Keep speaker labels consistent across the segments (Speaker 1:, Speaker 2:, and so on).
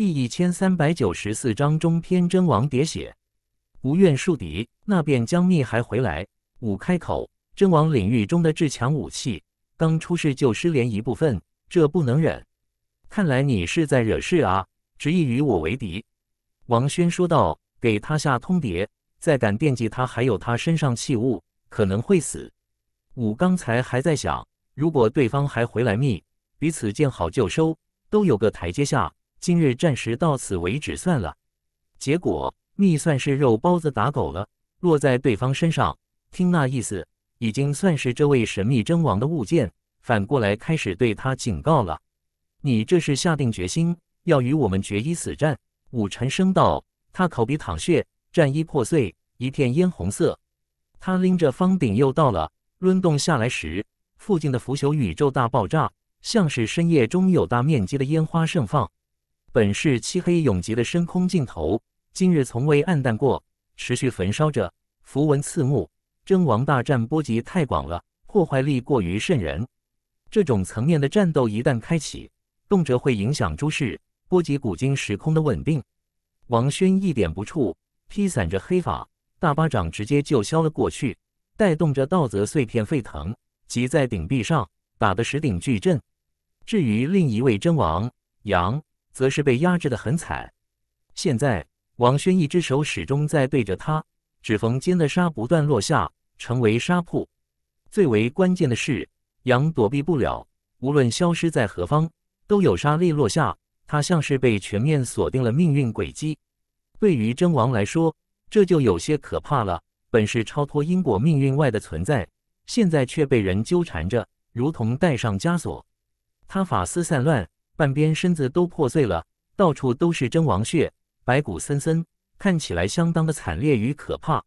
Speaker 1: 第一千三百九十四章中，篇真王喋血，无愿树敌，那便将蜜还回来。五开口，真王领域中的至强武器，刚出世就失联一部分，这不能忍。看来你是在惹事啊，执意与我为敌。王轩说道：“给他下通牒，再敢惦记他，还有他身上器物，可能会死。”五刚才还在想，如果对方还回来密，彼此见好就收，都有个台阶下。今日暂时到此为止算了。结果，密算是肉包子打狗了，落在对方身上。听那意思，已经算是这位神秘真王的物件，反过来开始对他警告了。你这是下定决心要与我们决一死战？武臣声道。他口鼻淌血，战衣破碎，一片嫣红色。他拎着方鼎又到了，抡动下来时，附近的腐朽宇宙大爆炸，像是深夜中有大面积的烟花盛放。本是漆黑永劫的深空尽头，今日从未暗淡过，持续焚烧着，符文刺目。真王大战波及太广了，破坏力过于渗人。这种层面的战斗一旦开启，动辄会影响诸事，波及古今时空的稳定。王轩一点不怵，披散着黑发，大巴掌直接就削了过去，带动着道泽碎片沸腾，即在顶壁上，打得石顶巨震。至于另一位真王杨。则是被压制得很惨。现在，王轩一只手始终在对着他，指缝间的沙不断落下，成为沙瀑。最为关键的是，羊躲避不了，无论消失在何方，都有沙粒落下。他像是被全面锁定了命运轨迹。对于真王来说，这就有些可怕了。本是超脱因果命运外的存在，现在却被人纠缠着，如同戴上枷锁。他法丝散乱。半边身子都破碎了，到处都是真王血，白骨森森，看起来相当的惨烈与可怕。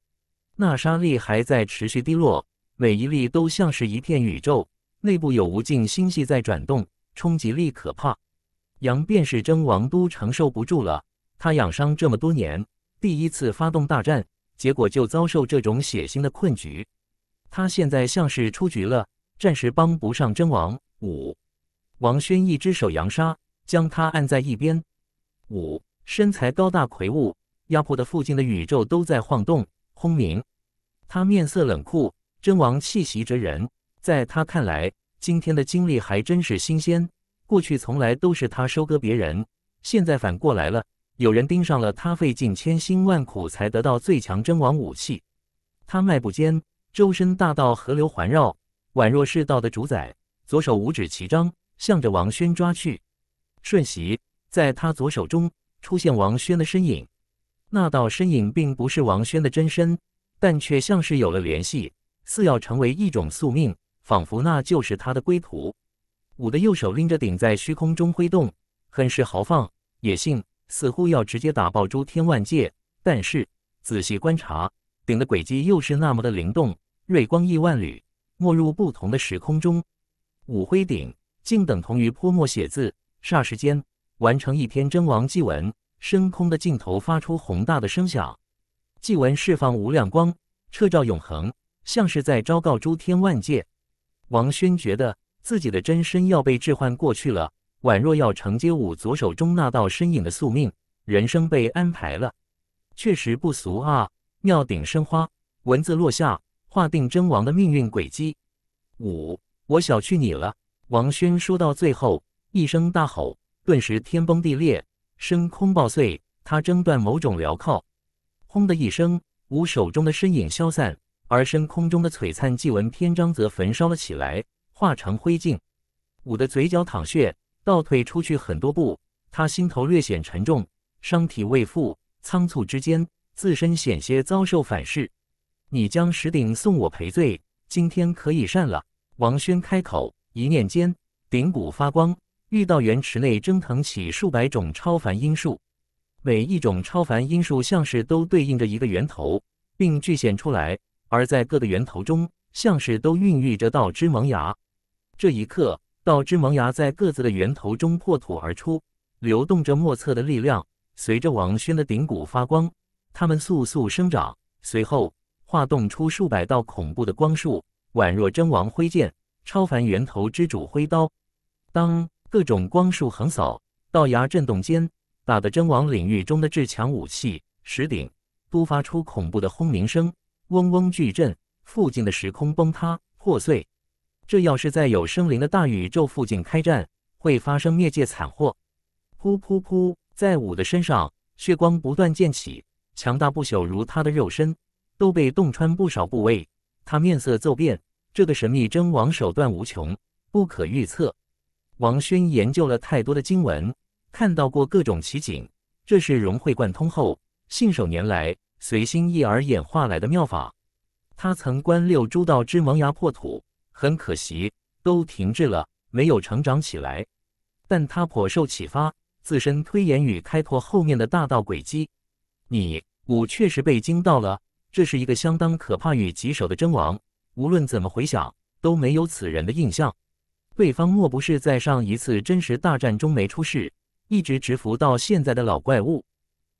Speaker 1: 那沙粒还在持续滴落，每一粒都像是一片宇宙，内部有无尽星系在转动，冲击力可怕。杨便是真王都承受不住了，他养伤这么多年，第一次发动大战，结果就遭受这种血腥的困局。他现在像是出局了，暂时帮不上真王五。王轩一只手扬沙，将他按在一边。五身材高大魁梧，压迫的附近的宇宙都在晃动、轰鸣。他面色冷酷，真王气息着人。在他看来，今天的经历还真是新鲜。过去从来都是他收割别人，现在反过来了，有人盯上了他，费尽千辛万苦才得到最强真王武器。他迈步间，周身大道河流环绕，宛若是道的主宰。左手五指齐张。向着王轩抓去，瞬息，在他左手中出现王轩的身影。那道身影并不是王轩的真身，但却像是有了联系，似要成为一种宿命，仿佛那就是他的归途。武的右手拎着鼎在虚空中挥动，很是豪放野性，似乎要直接打爆诸天万界。但是仔细观察，鼎的轨迹又是那么的灵动，锐光亿万缕，没入不同的时空中。武挥鼎。竟等同于泼墨写字，霎时间完成一篇真王祭文。深空的尽头发出宏大的声响，祭文释放无量光，彻照永恒，像是在昭告诸天万界。王轩觉得自己的真身要被置换过去了，宛若要承接五左手中那道身影的宿命，人生被安排了，确实不俗啊！妙顶生花，文字落下，划定真王的命运轨迹。五，我小觑你了。王轩说到最后，一声大吼，顿时天崩地裂，深空爆碎。他挣断某种镣铐，轰的一声，吾手中的身影消散，而深空中的璀璨祭文篇章则焚烧了起来，化成灰烬。吾的嘴角淌血，倒退出去很多步，他心头略显沉重，伤体未复，仓促之间，自身险些遭受反噬。你将石鼎送我赔罪，今天可以善了。王轩开口。一念间，顶骨发光，遇到元池内蒸腾起数百种超凡因数，每一种超凡因数像是都对应着一个源头，并具现出来；而在各的源头中，像是都孕育着道之萌芽。这一刻，道之萌芽在各自的源头中破土而出，流动着莫测的力量。随着王轩的顶骨发光，它们速速生长，随后化动出数百道恐怖的光束，宛若真王挥剑。超凡源头之主挥刀，当各种光束横扫，道牙震动间，打得真王领域中的至强武器石鼎都发出恐怖的轰鸣声，嗡嗡巨震，附近的时空崩塌破碎。这要是在有生灵的大宇宙附近开战，会发生灭界惨祸。噗噗噗，在武的身上，血光不断溅起，强大不朽如他的肉身都被洞穿不少部位，他面色骤变。这个神秘征王手段无穷，不可预测。王轩研究了太多的经文，看到过各种奇景，这是融会贯通后信手拈来、随心一而演化来的妙法。他曾观六诸道之萌芽破土，很可惜都停滞了，没有成长起来。但他颇受启发，自身推演与开拓后面的大道轨迹。你五确实被惊到了，这是一个相当可怕与棘手的真王。无论怎么回想，都没有此人的印象。对方莫不是在上一次真实大战中没出事，一直蛰伏到现在的老怪物？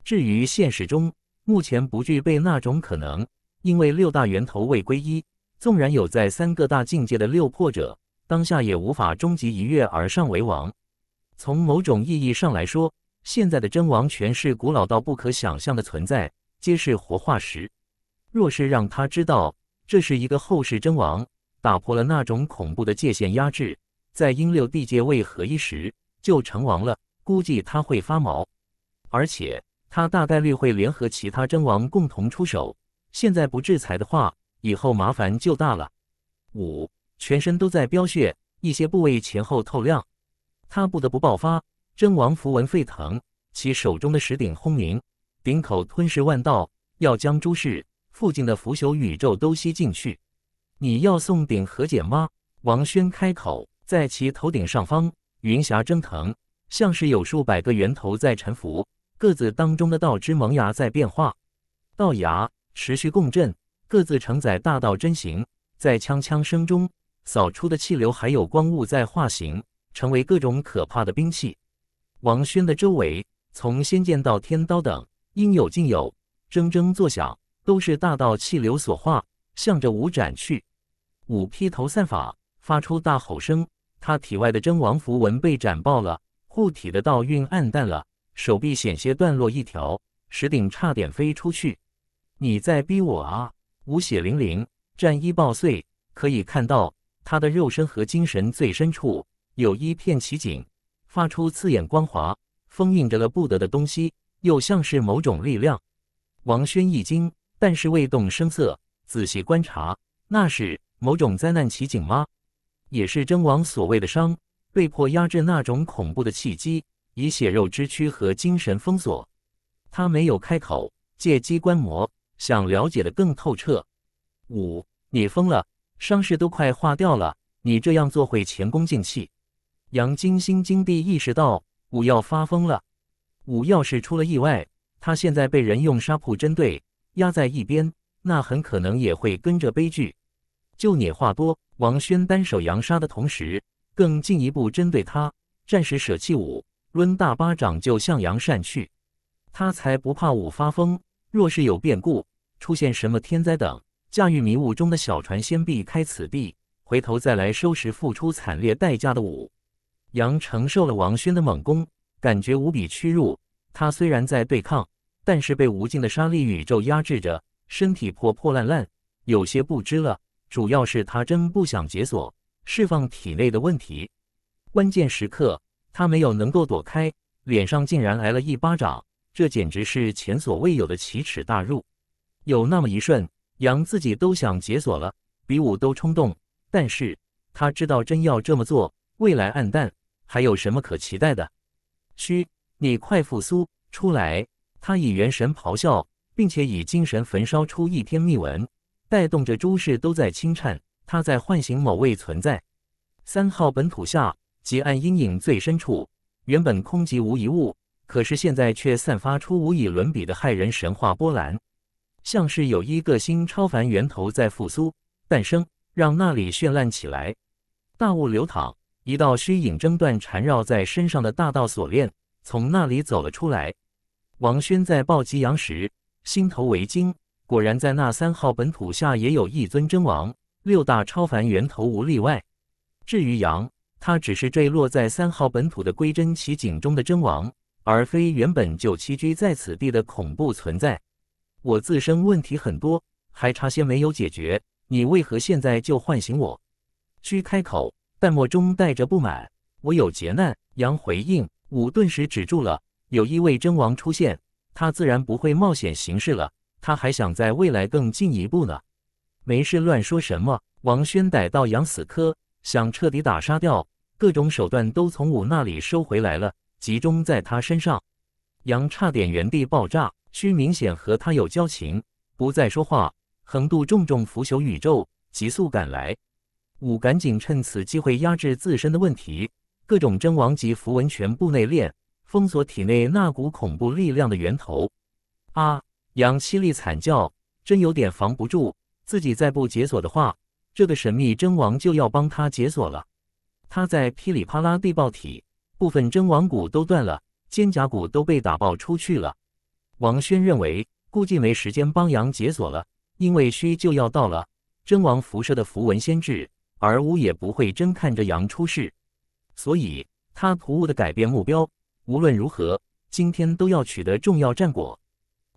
Speaker 1: 至于现实中，目前不具备那种可能，因为六大源头未归一，纵然有在三个大境界的六破者，当下也无法终极一跃而上为王。从某种意义上来说，现在的真王全是古老到不可想象的存在，皆是活化石。若是让他知道，这是一个后世真王打破了那种恐怖的界限压制，在阴六地界位合一时就成王了，估计他会发毛，而且他大概率会联合其他真王共同出手。现在不制裁的话，以后麻烦就大了。五全身都在飙血，一些部位前后透亮，他不得不爆发真王符文沸腾，其手中的石鼎轰鸣，鼎口吞噬万道，要将诸事。附近的腐朽宇宙都吸进去。你要送顶和解吗？王轩开口，在其头顶上方，云霞蒸腾，像是有数百个源头在沉浮，各自当中的道之萌芽在变化，道芽持续共振，各自承载大道真形，在锵锵声中扫出的气流还有光雾在化形，成为各种可怕的兵器。王轩的周围，从仙剑到天刀等应有尽有，铮铮作响。都是大道气流所化，向着五斩去。五披头散发，发出大吼声。他体外的真王符文被斩爆了，护体的道运暗淡了，手臂险些断落一条，石顶差点飞出去。你在逼我啊！五血淋淋，战衣爆碎，可以看到他的肉身和精神最深处有一片奇景，发出刺眼光华，封印着了不得的东西，又像是某种力量。王轩一惊。但是未动声色，仔细观察，那是某种灾难奇景吗？也是真王所谓的伤，被迫压制那种恐怖的契机，以血肉之躯和精神封锁。他没有开口，借机观摩，想了解的更透彻。五，你疯了，伤势都快化掉了，你这样做会前功尽弃。杨金心惊地意识到，五要发疯了。五要是出了意外，他现在被人用纱布针对。压在一边，那很可能也会跟着悲剧。就你话多，王轩单手扬沙的同时，更进一步针对他。暂时舍弃武，抡大巴掌就向杨善去。他才不怕武发疯。若是有变故，出现什么天灾等，驾驭迷雾中的小船，先避开此地，回头再来收拾付出惨烈代价的武。杨承受了王轩的猛攻，感觉无比屈辱。他虽然在对抗。但是被无尽的沙粒宇宙压制着，身体破破烂烂，有些不知了。主要是他真不想解锁，释放体内的问题。关键时刻，他没有能够躲开，脸上竟然挨了一巴掌，这简直是前所未有的奇耻大辱。有那么一瞬，杨自己都想解锁了，比武都冲动。但是他知道，真要这么做，未来暗淡，还有什么可期待的？嘘，你快复苏出来。他以元神咆哮，并且以精神焚烧出一篇密文，带动着诸事都在轻颤。他在唤醒某位存在。三号本土下极暗阴影最深处，原本空寂无一物，可是现在却散发出无以伦比的骇人神话波澜，像是有一个新超凡源头在复苏、诞生，让那里绚烂起来。大物流淌，一道虚影挣断缠绕在身上的大道锁链，从那里走了出来。王轩在抱吉阳时心头为惊，果然在那三号本土下也有一尊真王，六大超凡源头无例外。至于阳，他只是坠落在三号本土的归真奇景中的真王，而非原本就栖居在此地的恐怖存在。我自身问题很多，还差些没有解决。你为何现在就唤醒我？虚开口，淡漠中带着不满。我有劫难。杨回应，武顿时止住了。有一位真王出现，他自然不会冒险行事了。他还想在未来更进一步呢。没事乱说什么？王轩逮到杨死磕，想彻底打杀掉，各种手段都从武那里收回来了，集中在他身上。杨差点原地爆炸，须明显和他有交情，不再说话。横渡重重腐朽宇宙，急速赶来。武赶紧趁此机会压制自身的问题，各种真王级符文全部内练。封锁体内那股恐怖力量的源头！啊，杨七利惨叫，真有点防不住。自己再不解锁的话，这个神秘真王就要帮他解锁了。他在噼里啪啦地爆体，部分真王骨都断了，肩胛骨都被打爆出去了。王轩认为，估计没时间帮杨解锁了，因为虚就要到了。真王辐射的符文先至，而乌也不会真看着杨出事，所以他突兀的改变目标。无论如何，今天都要取得重要战果。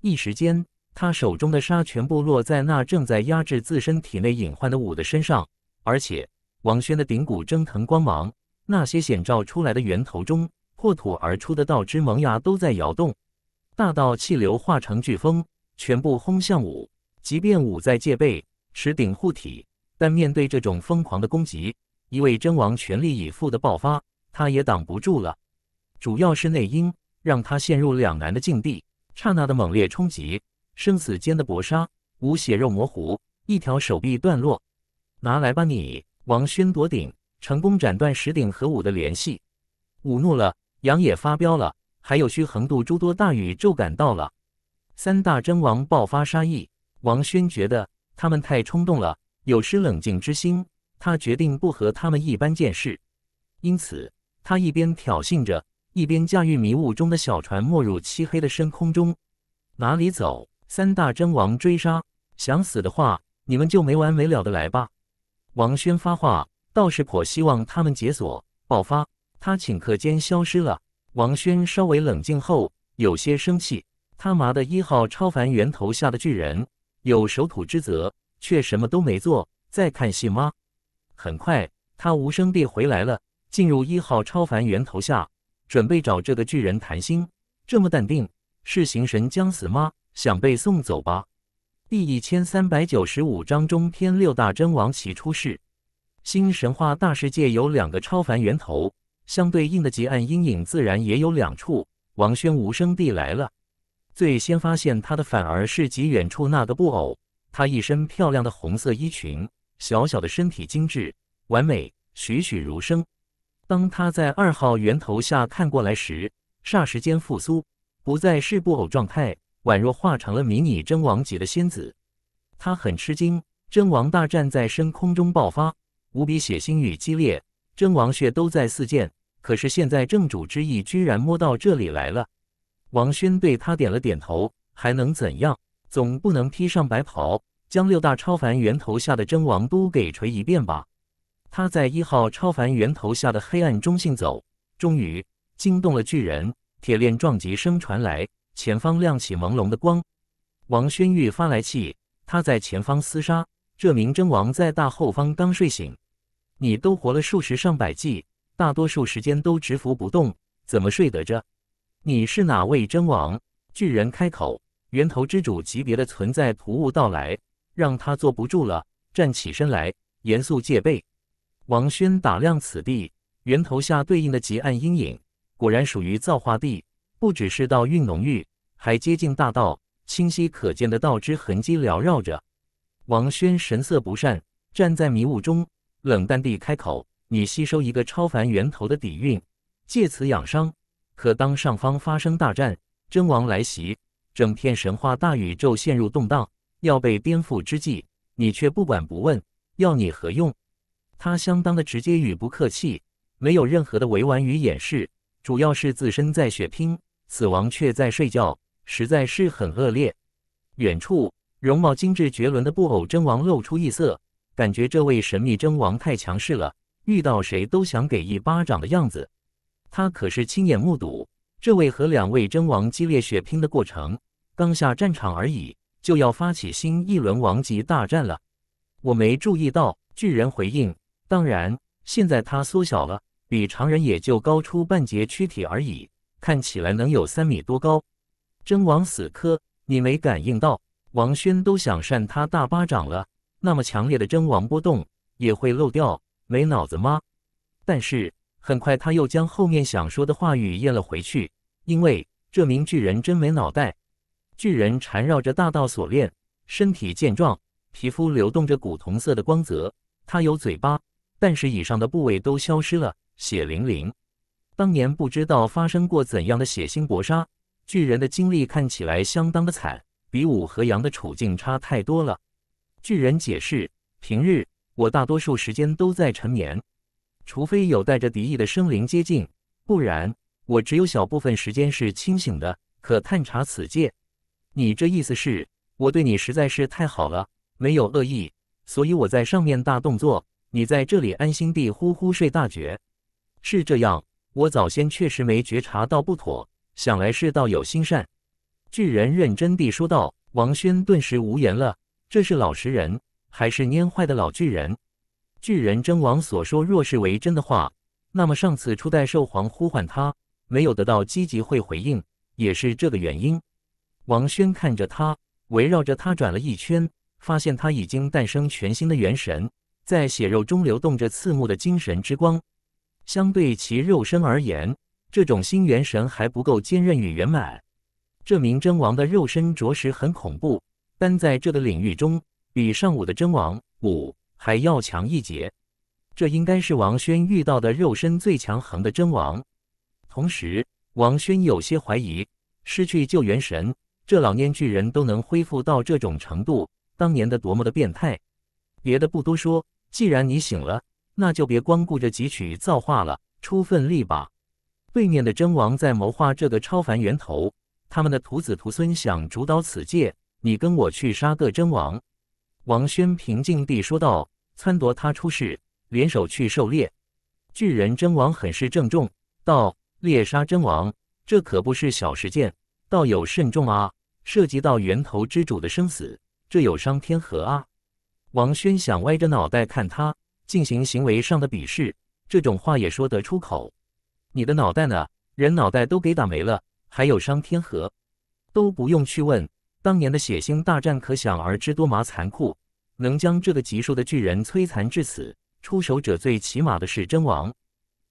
Speaker 1: 一时间，他手中的沙全部落在那正在压制自身体内隐患的武的身上，而且王轩的顶骨蒸腾光芒，那些显照出来的源头中破土而出的道之萌芽都在摇动，大道气流化成飓风，全部轰向武。即便武在戒备，持鼎护体，但面对这种疯狂的攻击，一位真王全力以赴的爆发，他也挡不住了。主要是内因让他陷入两难的境地。刹那的猛烈冲击，生死间的搏杀，无血肉模糊，一条手臂断落。拿来吧，你王轩夺鼎，成功斩断石鼎和武的联系。武怒了，杨也发飙了，还有虚横渡诸多大宇宙，赶到了。三大真王爆发杀意。王轩觉得他们太冲动了，有失冷静之心。他决定不和他们一般见识，因此他一边挑衅着。一边驾驭迷雾中的小船，没入漆黑的深空中。哪里走？三大真王追杀，想死的话，你们就没完没了的来吧！王轩发话，道士婆希望他们解锁爆发，他顷刻间消失了。王轩稍微冷静后，有些生气：“他妈的一号超凡源头下的巨人，有守土之责，却什么都没做，在看戏吗？”很快，他无声地回来了，进入一号超凡源头下。准备找这个巨人谈心，这么淡定，是形神将死吗？想被送走吧。第一千三百九十五章中篇六大真王齐出世。新神话大世界有两个超凡源头，相对应的极暗阴影自然也有两处。王轩无声地来了。最先发现他的反而是极远处那个布偶，他一身漂亮的红色衣裙，小小的身体精致完美，栩栩如生。当他在二号源头下看过来时，霎时间复苏，不再是布偶状态，宛若化成了迷你真王级的仙子。他很吃惊，真王大战在深空中爆发，无比血腥与激烈，真王血都在四溅。可是现在正主之意居然摸到这里来了。王轩对他点了点头，还能怎样？总不能披上白袍，将六大超凡源头下的真王都给锤一遍吧？他在一号超凡源头下的黑暗中行走，终于惊动了巨人。铁链撞击声传来，前方亮起朦胧的光。王轩玉发来气，他在前方厮杀。这名真王在大后方刚睡醒，你都活了数十上百计，大多数时间都直伏不动，怎么睡得着？你是哪位真王？巨人开口，源头之主级别的存在突兀到来，让他坐不住了，站起身来，严肃戒备。王轩打量此地源头下对应的极暗阴影，果然属于造化地，不只是道韵浓郁，还接近大道，清晰可见的道之痕迹缭绕着。王轩神色不善，站在迷雾中，冷淡地开口：“你吸收一个超凡源头的底蕴，借此养伤。可当上方发生大战，真王来袭，整片神话大宇宙陷入动荡，要被颠覆之际，你却不管不问，要你何用？”他相当的直接与不客气，没有任何的委婉与掩饰，主要是自身在血拼，死亡却在睡觉，实在是很恶劣。远处，容貌精致绝伦的布偶真王露出异色，感觉这位神秘真王太强势了，遇到谁都想给一巴掌的样子。他可是亲眼目睹这位和两位真王激烈血拼的过程，刚下战场而已，就要发起新一轮王级大战了。我没注意到，巨人回应。当然，现在他缩小了，比常人也就高出半截躯体而已，看起来能有三米多高。真王死磕，你没感应到？王轩都想扇他大巴掌了。那么强烈的真王波动也会漏掉？没脑子吗？但是很快他又将后面想说的话语咽了回去，因为这名巨人真没脑袋。巨人缠绕着大道锁链，身体健壮，皮肤流动着古铜色的光泽。他有嘴巴。但是以上的部位都消失了，血淋淋。当年不知道发生过怎样的血腥搏杀，巨人的经历看起来相当的惨，比五和羊的处境差太多了。巨人解释：平日我大多数时间都在沉眠，除非有带着敌意的生灵接近，不然我只有小部分时间是清醒的，可探查此界。你这意思是，我对你实在是太好了，没有恶意，所以我在上面大动作。你在这里安心地呼呼睡大觉，是这样。我早先确实没觉察到不妥，想来是道友心善。巨人认真地说道。王轩顿时无言了。这是老实人，还是蔫坏的老巨人？巨人真王所说若是为真的话，那么上次初代兽皇呼唤他，没有得到积极会回应，也是这个原因。王轩看着他，围绕着他转了一圈，发现他已经诞生全新的元神。在血肉中流动着刺目的精神之光。相对其肉身而言，这种新元神还不够坚韧与圆满。这名真王的肉身着实很恐怖，但在这个领域中，比上午的真王五还要强一截。这应该是王轩遇到的肉身最强横的真王。同时，王轩有些怀疑，失去旧元神，这老年巨人都能恢复到这种程度，当年的多么的变态。别的不多说。既然你醒了，那就别光顾着汲取造化了，出份力吧。对面的真王在谋划这个超凡源头，他们的徒子徒孙想主导此界，你跟我去杀个真王。”王轩平静地说道，“撺掇他出世，联手去狩猎。”巨人真王很是郑重道：“猎杀真王，这可不是小事件，道友慎重啊！涉及到源头之主的生死，这有伤天和啊！”王轩想歪着脑袋看他，进行行为上的鄙视。这种话也说得出口？你的脑袋呢？人脑袋都给打没了，还有伤天河，都不用去问。当年的血腥大战，可想而知多麻残酷，能将这个级数的巨人摧残至死，出手者最起码的是真王。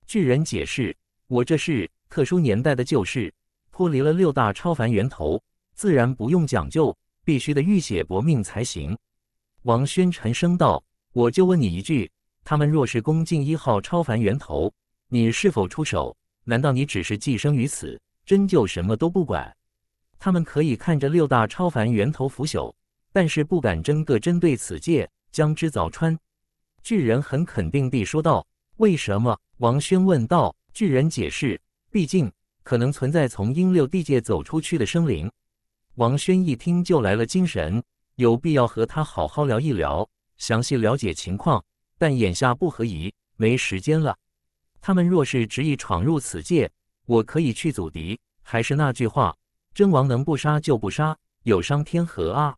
Speaker 1: 巨人解释：“我这是特殊年代的旧事，脱离了六大超凡源头，自然不用讲究，必须得浴血搏命才行。”王轩沉声道：“我就问你一句，他们若是攻进一号超凡源头，你是否出手？难道你只是寄生于此，真就什么都不管？他们可以看着六大超凡源头腐朽，但是不敢真个针对此界，将之凿穿。”巨人很肯定地说道。“为什么？”王轩问道。巨人解释：“毕竟可能存在从阴六地界走出去的生灵。”王轩一听就来了精神。有必要和他好好聊一聊，详细了解情况。但眼下不合宜，没时间了。他们若是执意闯入此界，我可以去阻敌。还是那句话，真王能不杀就不杀，有伤天和啊！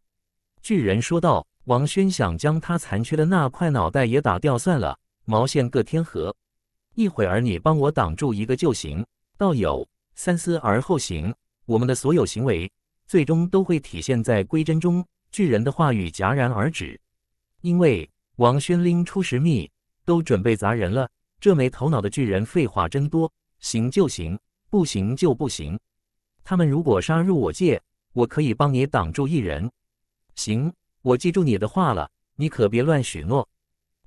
Speaker 1: 巨人说道。王轩想将他残缺的那块脑袋也打掉算了，毛线个天和！一会儿你帮我挡住一个就行。道友，三思而后行。我们的所有行为，最终都会体现在归真中。巨人的话语戛然而止，因为王轩拎出石密，都准备砸人了。这没头脑的巨人，废话真多，行就行，不行就不行。他们如果杀入我界，我可以帮你挡住一人。行，我记住你的话了，你可别乱许诺。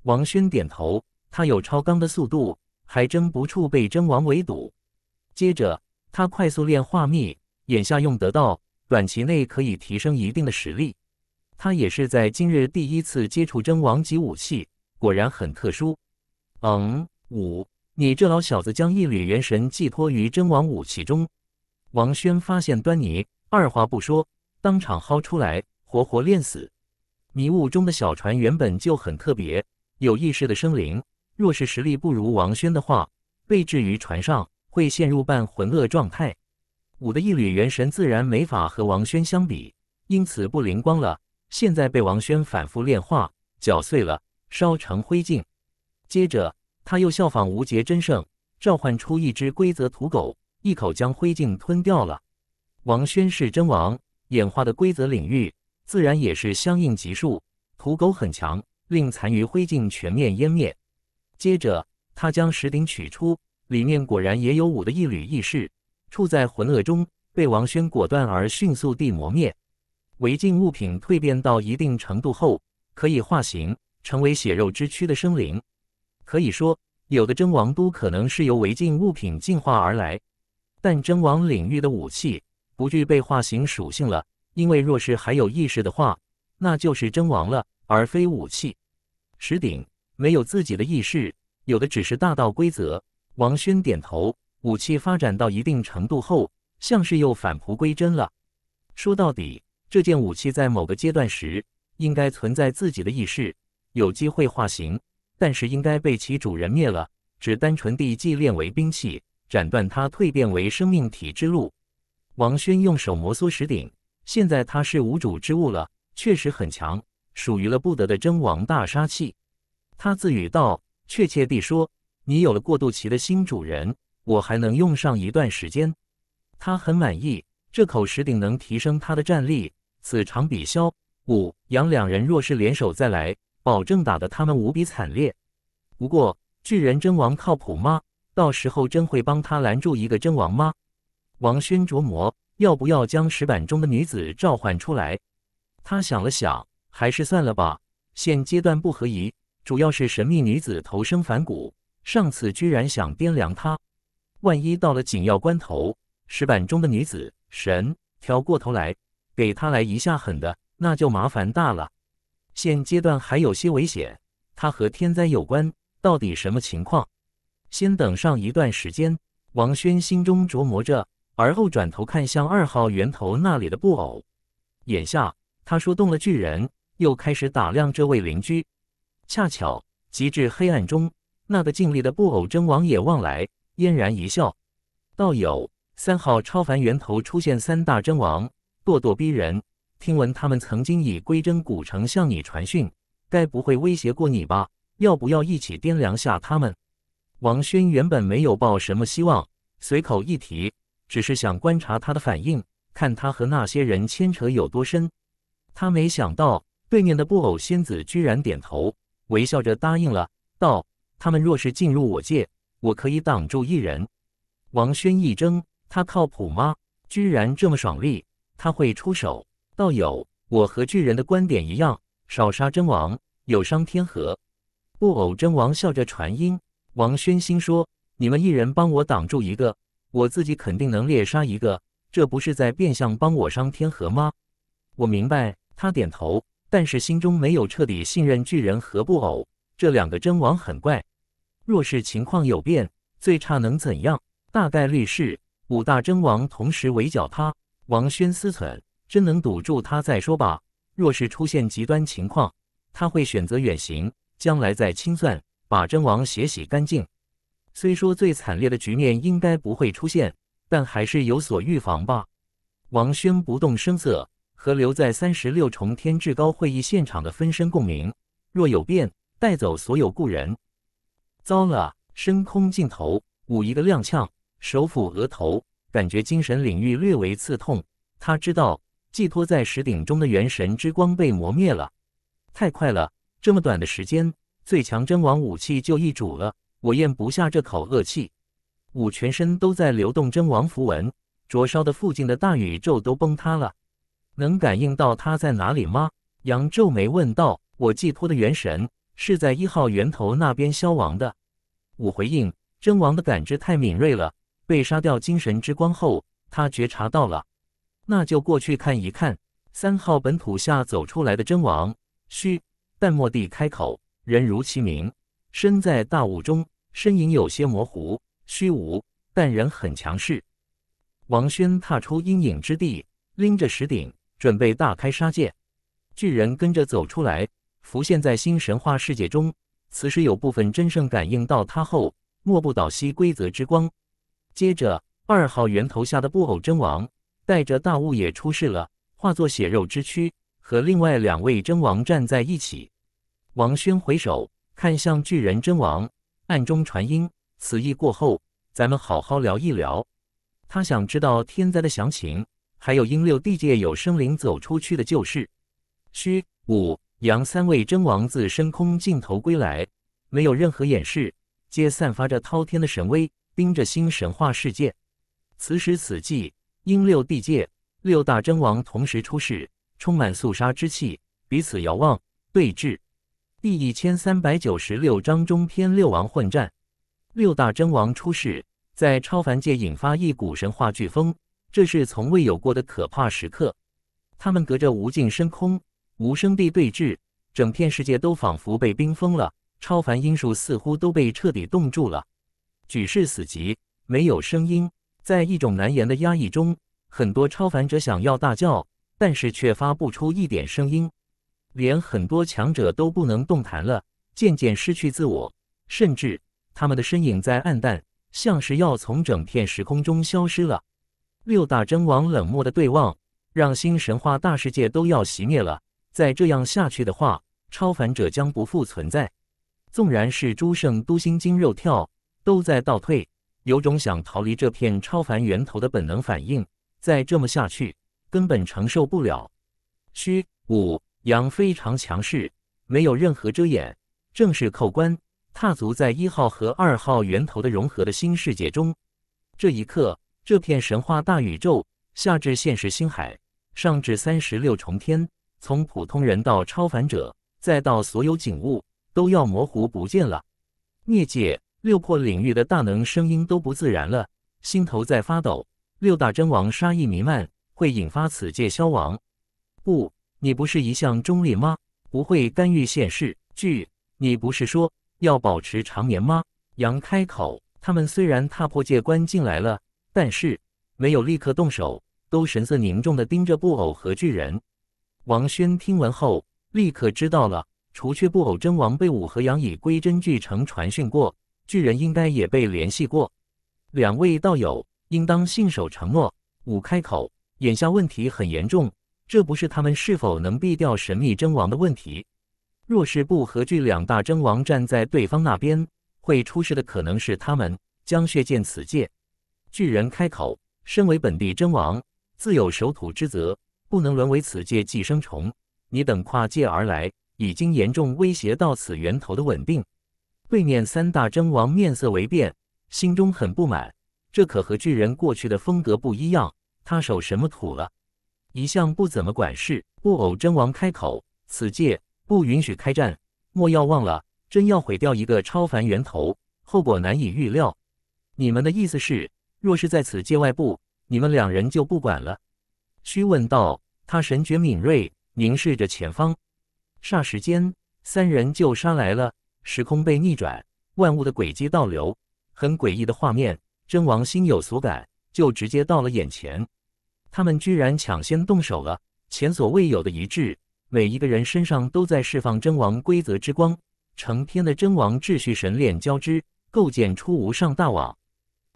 Speaker 1: 王轩点头，他有超纲的速度，还真不处被真王围堵。接着，他快速炼化密，眼下用得到，短期内可以提升一定的实力。他也是在今日第一次接触真王级武器，果然很特殊。嗯，五，你这老小子将一缕元神寄托于真王武器中，王轩发现端倪，二话不说，当场薅出来，活活练死。迷雾中的小船原本就很特别，有意识的生灵，若是实力不如王轩的话，被置于船上会陷入半浑噩状态。五的一缕元神自然没法和王轩相比，因此不灵光了。现在被王轩反复炼化、搅碎了，烧成灰烬。接着，他又效仿无杰真圣，召唤出一只规则土狗，一口将灰烬吞掉了。王轩是真王，演化的规则领域自然也是相应级数。土狗很强，令残余灰烬全面湮灭。接着，他将石鼎取出，里面果然也有五的一缕意识，处在浑噩中，被王轩果断而迅速地磨灭。违禁物品蜕变到一定程度后，可以化形成为血肉之躯的生灵。可以说，有的真王都可能是由违禁物品进化而来。但真王领域的武器不具备化形属性了，因为若是还有意识的话，那就是真王了，而非武器。石鼎没有自己的意识，有的只是大道规则。王轩点头，武器发展到一定程度后，像是又返璞归真了。说到底。这件武器在某个阶段时应该存在自己的意识，有机会化形，但是应该被其主人灭了，只单纯地祭炼为兵器，斩断它蜕变为生命体之路。王轩用手摩挲石鼎，现在它是无主之物了，确实很强，属于了不得的真王大杀器。他自语道：“确切地说，你有了过渡期的新主人，我还能用上一段时间。”他很满意，这口石鼎能提升他的战力。此长彼消五杨两人若是联手再来，保证打得他们无比惨烈。不过巨人真王靠谱吗？到时候真会帮他拦住一个真王吗？王勋琢磨要不要将石板中的女子召唤出来。他想了想，还是算了吧，现阶段不合宜。主要是神秘女子头生反骨，上次居然想掂量她，万一到了紧要关头，石板中的女子神挑过头来。给他来一下狠的，那就麻烦大了。现阶段还有些危险，他和天灾有关，到底什么情况？先等上一段时间。王轩心中琢磨着，而后转头看向二号源头那里的布偶。眼下他说动了巨人，又开始打量这位邻居。恰巧，极致黑暗中，那个静里的布偶真王也望来，嫣然一笑：“道友，三号超凡源头出现三大真王。”咄咄逼人！听闻他们曾经以归真古城向你传讯，该不会威胁过你吧？要不要一起掂量下他们？王轩原本没有抱什么希望，随口一提，只是想观察他的反应，看他和那些人牵扯有多深。他没想到对面的布偶仙子居然点头，微笑着答应了，道：“他们若是进入我界，我可以挡住一人。”王轩一怔，他靠谱吗？居然这么爽利！他会出手，道友，我和巨人的观点一样，少杀真王，有伤天和。布偶真王笑着传音，王轩心说：“你们一人帮我挡住一个，我自己肯定能猎杀一个，这不是在变相帮我伤天和吗？”我明白，他点头，但是心中没有彻底信任巨人和布偶这两个真王很怪。若是情况有变，最差能怎样？大概率是五大真王同时围剿他。王轩思忖，真能堵住他再说吧。若是出现极端情况，他会选择远行，将来再清算，把真王血洗干净。虽说最惨烈的局面应该不会出现，但还是有所预防吧。王轩不动声色，和留在三十六重天至高会议现场的分身共鸣。若有变，带走所有故人。糟了！升空尽头，舞一个踉跄，手抚额头。感觉精神领域略为刺痛，他知道寄托在石鼎中的元神之光被磨灭了，太快了，这么短的时间，最强真王武器就易主了，我咽不下这口恶气。武全身都在流动真王符文，灼烧的附近的大宇宙都崩塌了，能感应到他在哪里吗？杨皱眉问道。我寄托的元神是在一号源头那边消亡的，武回应，真王的感知太敏锐了。被杀掉精神之光后，他觉察到了，那就过去看一看。三号本土下走出来的真王，嘘，淡漠地开口。人如其名，身在大雾中，身影有些模糊、虚无，但人很强势。王轩踏出阴影之地，拎着石鼎，准备大开杀戒。巨人跟着走出来，浮现在新神话世界中。此时有部分真圣感应到他后，莫不倒吸规则之光。接着，二号源头下的布偶真王带着大雾也出世了，化作血肉之躯，和另外两位真王站在一起。王轩回首看向巨人真王，暗中传音：“此役过后，咱们好好聊一聊。”他想知道天灾的详情，还有阴六地界有生灵走出去的旧事。虚五阳三位真王自深空尽头归来，没有任何掩饰，皆散发着滔天的神威。盯着新神话世界，此时此际，英六地界六大真王同时出世，充满肃杀之气，彼此遥望对峙。第一千三百九十六章中篇六王混战，六大真王出世，在超凡界引发一股神话飓风，这是从未有过的可怕时刻。他们隔着无尽深空无声地对峙，整片世界都仿佛被冰封了，超凡英术似乎都被彻底冻住了。举世死寂，没有声音，在一种难言的压抑中，很多超凡者想要大叫，但是却发不出一点声音，连很多强者都不能动弹了，渐渐失去自我，甚至他们的身影在暗淡，像是要从整片时空中消失了。六大真王冷漠的对望，让新神话大世界都要熄灭了。再这样下去的话，超凡者将不复存在，纵然是诸圣都心惊肉跳。都在倒退，有种想逃离这片超凡源头的本能反应。再这么下去，根本承受不了。虚五阳非常强势，没有任何遮掩，正式扣关，踏足在一号和二号源头的融合的新世界中。这一刻，这片神话大宇宙，下至现实星海，上至三十六重天，从普通人到超凡者，再到所有景物，都要模糊不见了。灭界。六破领域的大能声音都不自然了，心头在发抖。六大真王杀意弥漫，会引发此界消亡。不，你不是一向中立吗？不会干预现世。巨，你不是说要保持长眠吗？杨开口，他们虽然踏破界关进来了，但是没有立刻动手，都神色凝重地盯着布偶和巨人。王轩听闻后，立刻知道了，除却布偶真王被五和杨以归真巨城传讯过。巨人应该也被联系过，两位道友应当信守承诺。五开口，眼下问题很严重，这不是他们是否能避掉神秘真王的问题。若是不和巨两大真王站在对方那边，会出事的可能是他们将血溅此界。巨人开口，身为本地真王，自有守土之责，不能沦为此界寄生虫。你等跨界而来，已经严重威胁到此源头的稳定。对面三大真王面色为变，心中很不满。这可和巨人过去的风格不一样。他守什么土了？一向不怎么管事。布偶真王开口：“此界不允许开战，莫要忘了，真要毁掉一个超凡源头，后果难以预料。”你们的意思是，若是在此界外部，你们两人就不管了？虚问道。他神觉敏锐，凝视着前方。霎时间，三人就杀来了。时空被逆转，万物的轨迹倒流，很诡异的画面。真王心有所感，就直接到了眼前。他们居然抢先动手了，前所未有的一致，每一个人身上都在释放真王规则之光，成天的真王秩序神链交织，构建出无上大网。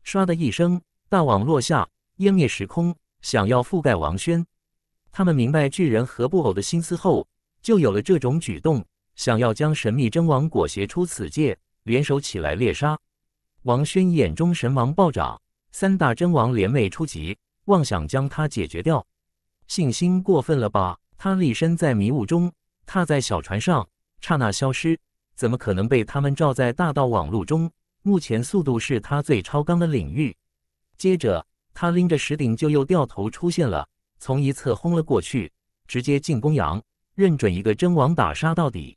Speaker 1: 唰的一声，大网落下，湮灭时空，想要覆盖王轩。他们明白巨人和布偶的心思后，就有了这种举动。想要将神秘真王裹挟出此界，联手起来猎杀。王轩眼中神王暴涨，三大真王联袂出击，妄想将他解决掉。信心过分了吧？他立身在迷雾中，踏在小船上，刹那消失，怎么可能被他们罩在大道网路中？目前速度是他最超纲的领域。接着，他拎着石鼎就又掉头出现了，从一侧轰了过去，直接进攻羊，认准一个真王打杀到底。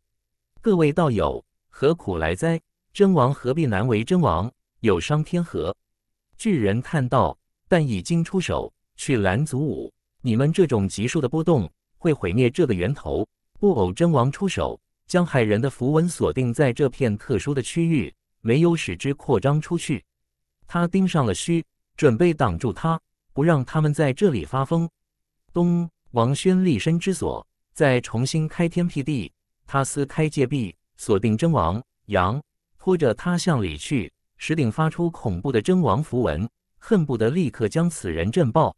Speaker 1: 各位道友，何苦来哉？真王何必难为真王？有伤天和。巨人叹道：“但已经出手去拦阻武，你们这种急数的波动会毁灭这个源头。”布偶真王出手，将海人的符文锁定在这片特殊的区域，没有使之扩张出去。他盯上了虚，准备挡住他，不让他们在这里发疯。东王宣立身之所，在重新开天辟地。他撕开戒臂，锁定真王羊，拖着他向里去。石鼎发出恐怖的真王符文，恨不得立刻将此人震爆。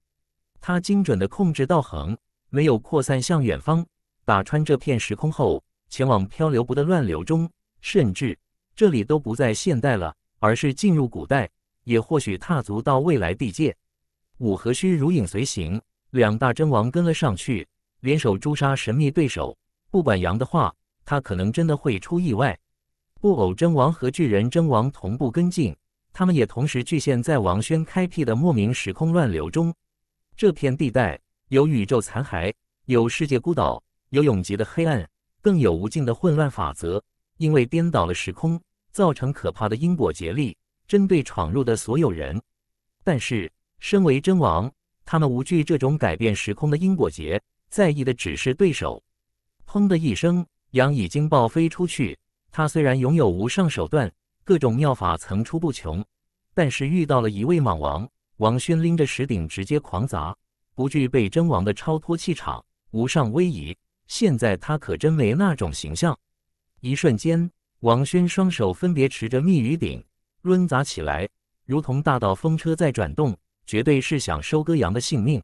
Speaker 1: 他精准地控制道恒，没有扩散向远方，打穿这片时空后，前往漂流不的乱流中。甚至这里都不在现代了，而是进入古代，也或许踏足到未来地界。五合须如影随形，两大真王跟了上去，联手诛杀神秘对手。不管杨的话。他可能真的会出意外。布偶真王和巨人真王同步跟进，他们也同时聚现在王轩开辟的莫名时空乱流中。这片地带有宇宙残骸，有世界孤岛，有永劫的黑暗，更有无尽的混乱法则。因为颠倒了时空，造成可怕的因果结力，针对闯入的所有人。但是身为真王，他们无惧这种改变时空的因果结，在意的只是对手。砰的一声。羊已经暴飞出去。他虽然拥有无上手段，各种妙法层出不穷，但是遇到了一位莽王。王轩拎着石鼎直接狂砸，不具备真王的超脱气场、无上威仪。现在他可真没那种形象。一瞬间，王轩双手分别持着密语鼎抡砸起来，如同大道风车在转动，绝对是想收割羊的性命。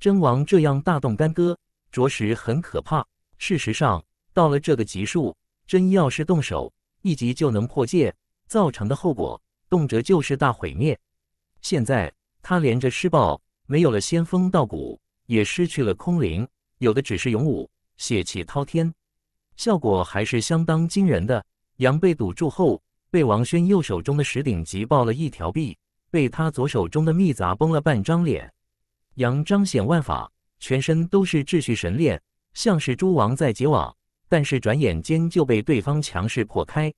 Speaker 1: 真王这样大动干戈，着实很可怕。事实上。到了这个级数，真要是动手，一级就能破戒，造成的后果，动辄就是大毁灭。现在他连着施暴，没有了仙风道骨，也失去了空灵，有的只是勇武，血气滔天，效果还是相当惊人的。羊被堵住后，被王轩右手中的石鼎击爆了一条臂，被他左手中的密砸崩了半张脸。羊彰显万法，全身都是秩序神链，像是蛛王在结网。但是转眼间就被对方强势破开，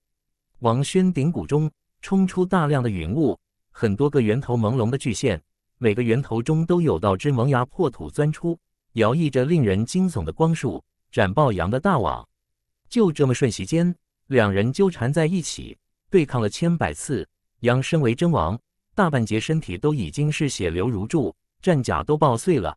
Speaker 1: 王轩顶骨中冲出大量的云雾，很多个源头朦胧的巨线，每个源头中都有道之萌芽破土钻出，摇曳着令人惊悚的光束，斩爆阳的大网。就这么瞬息间，两人纠缠在一起，对抗了千百次。阳身为真王，大半截身体都已经是血流如注，战甲都爆碎了。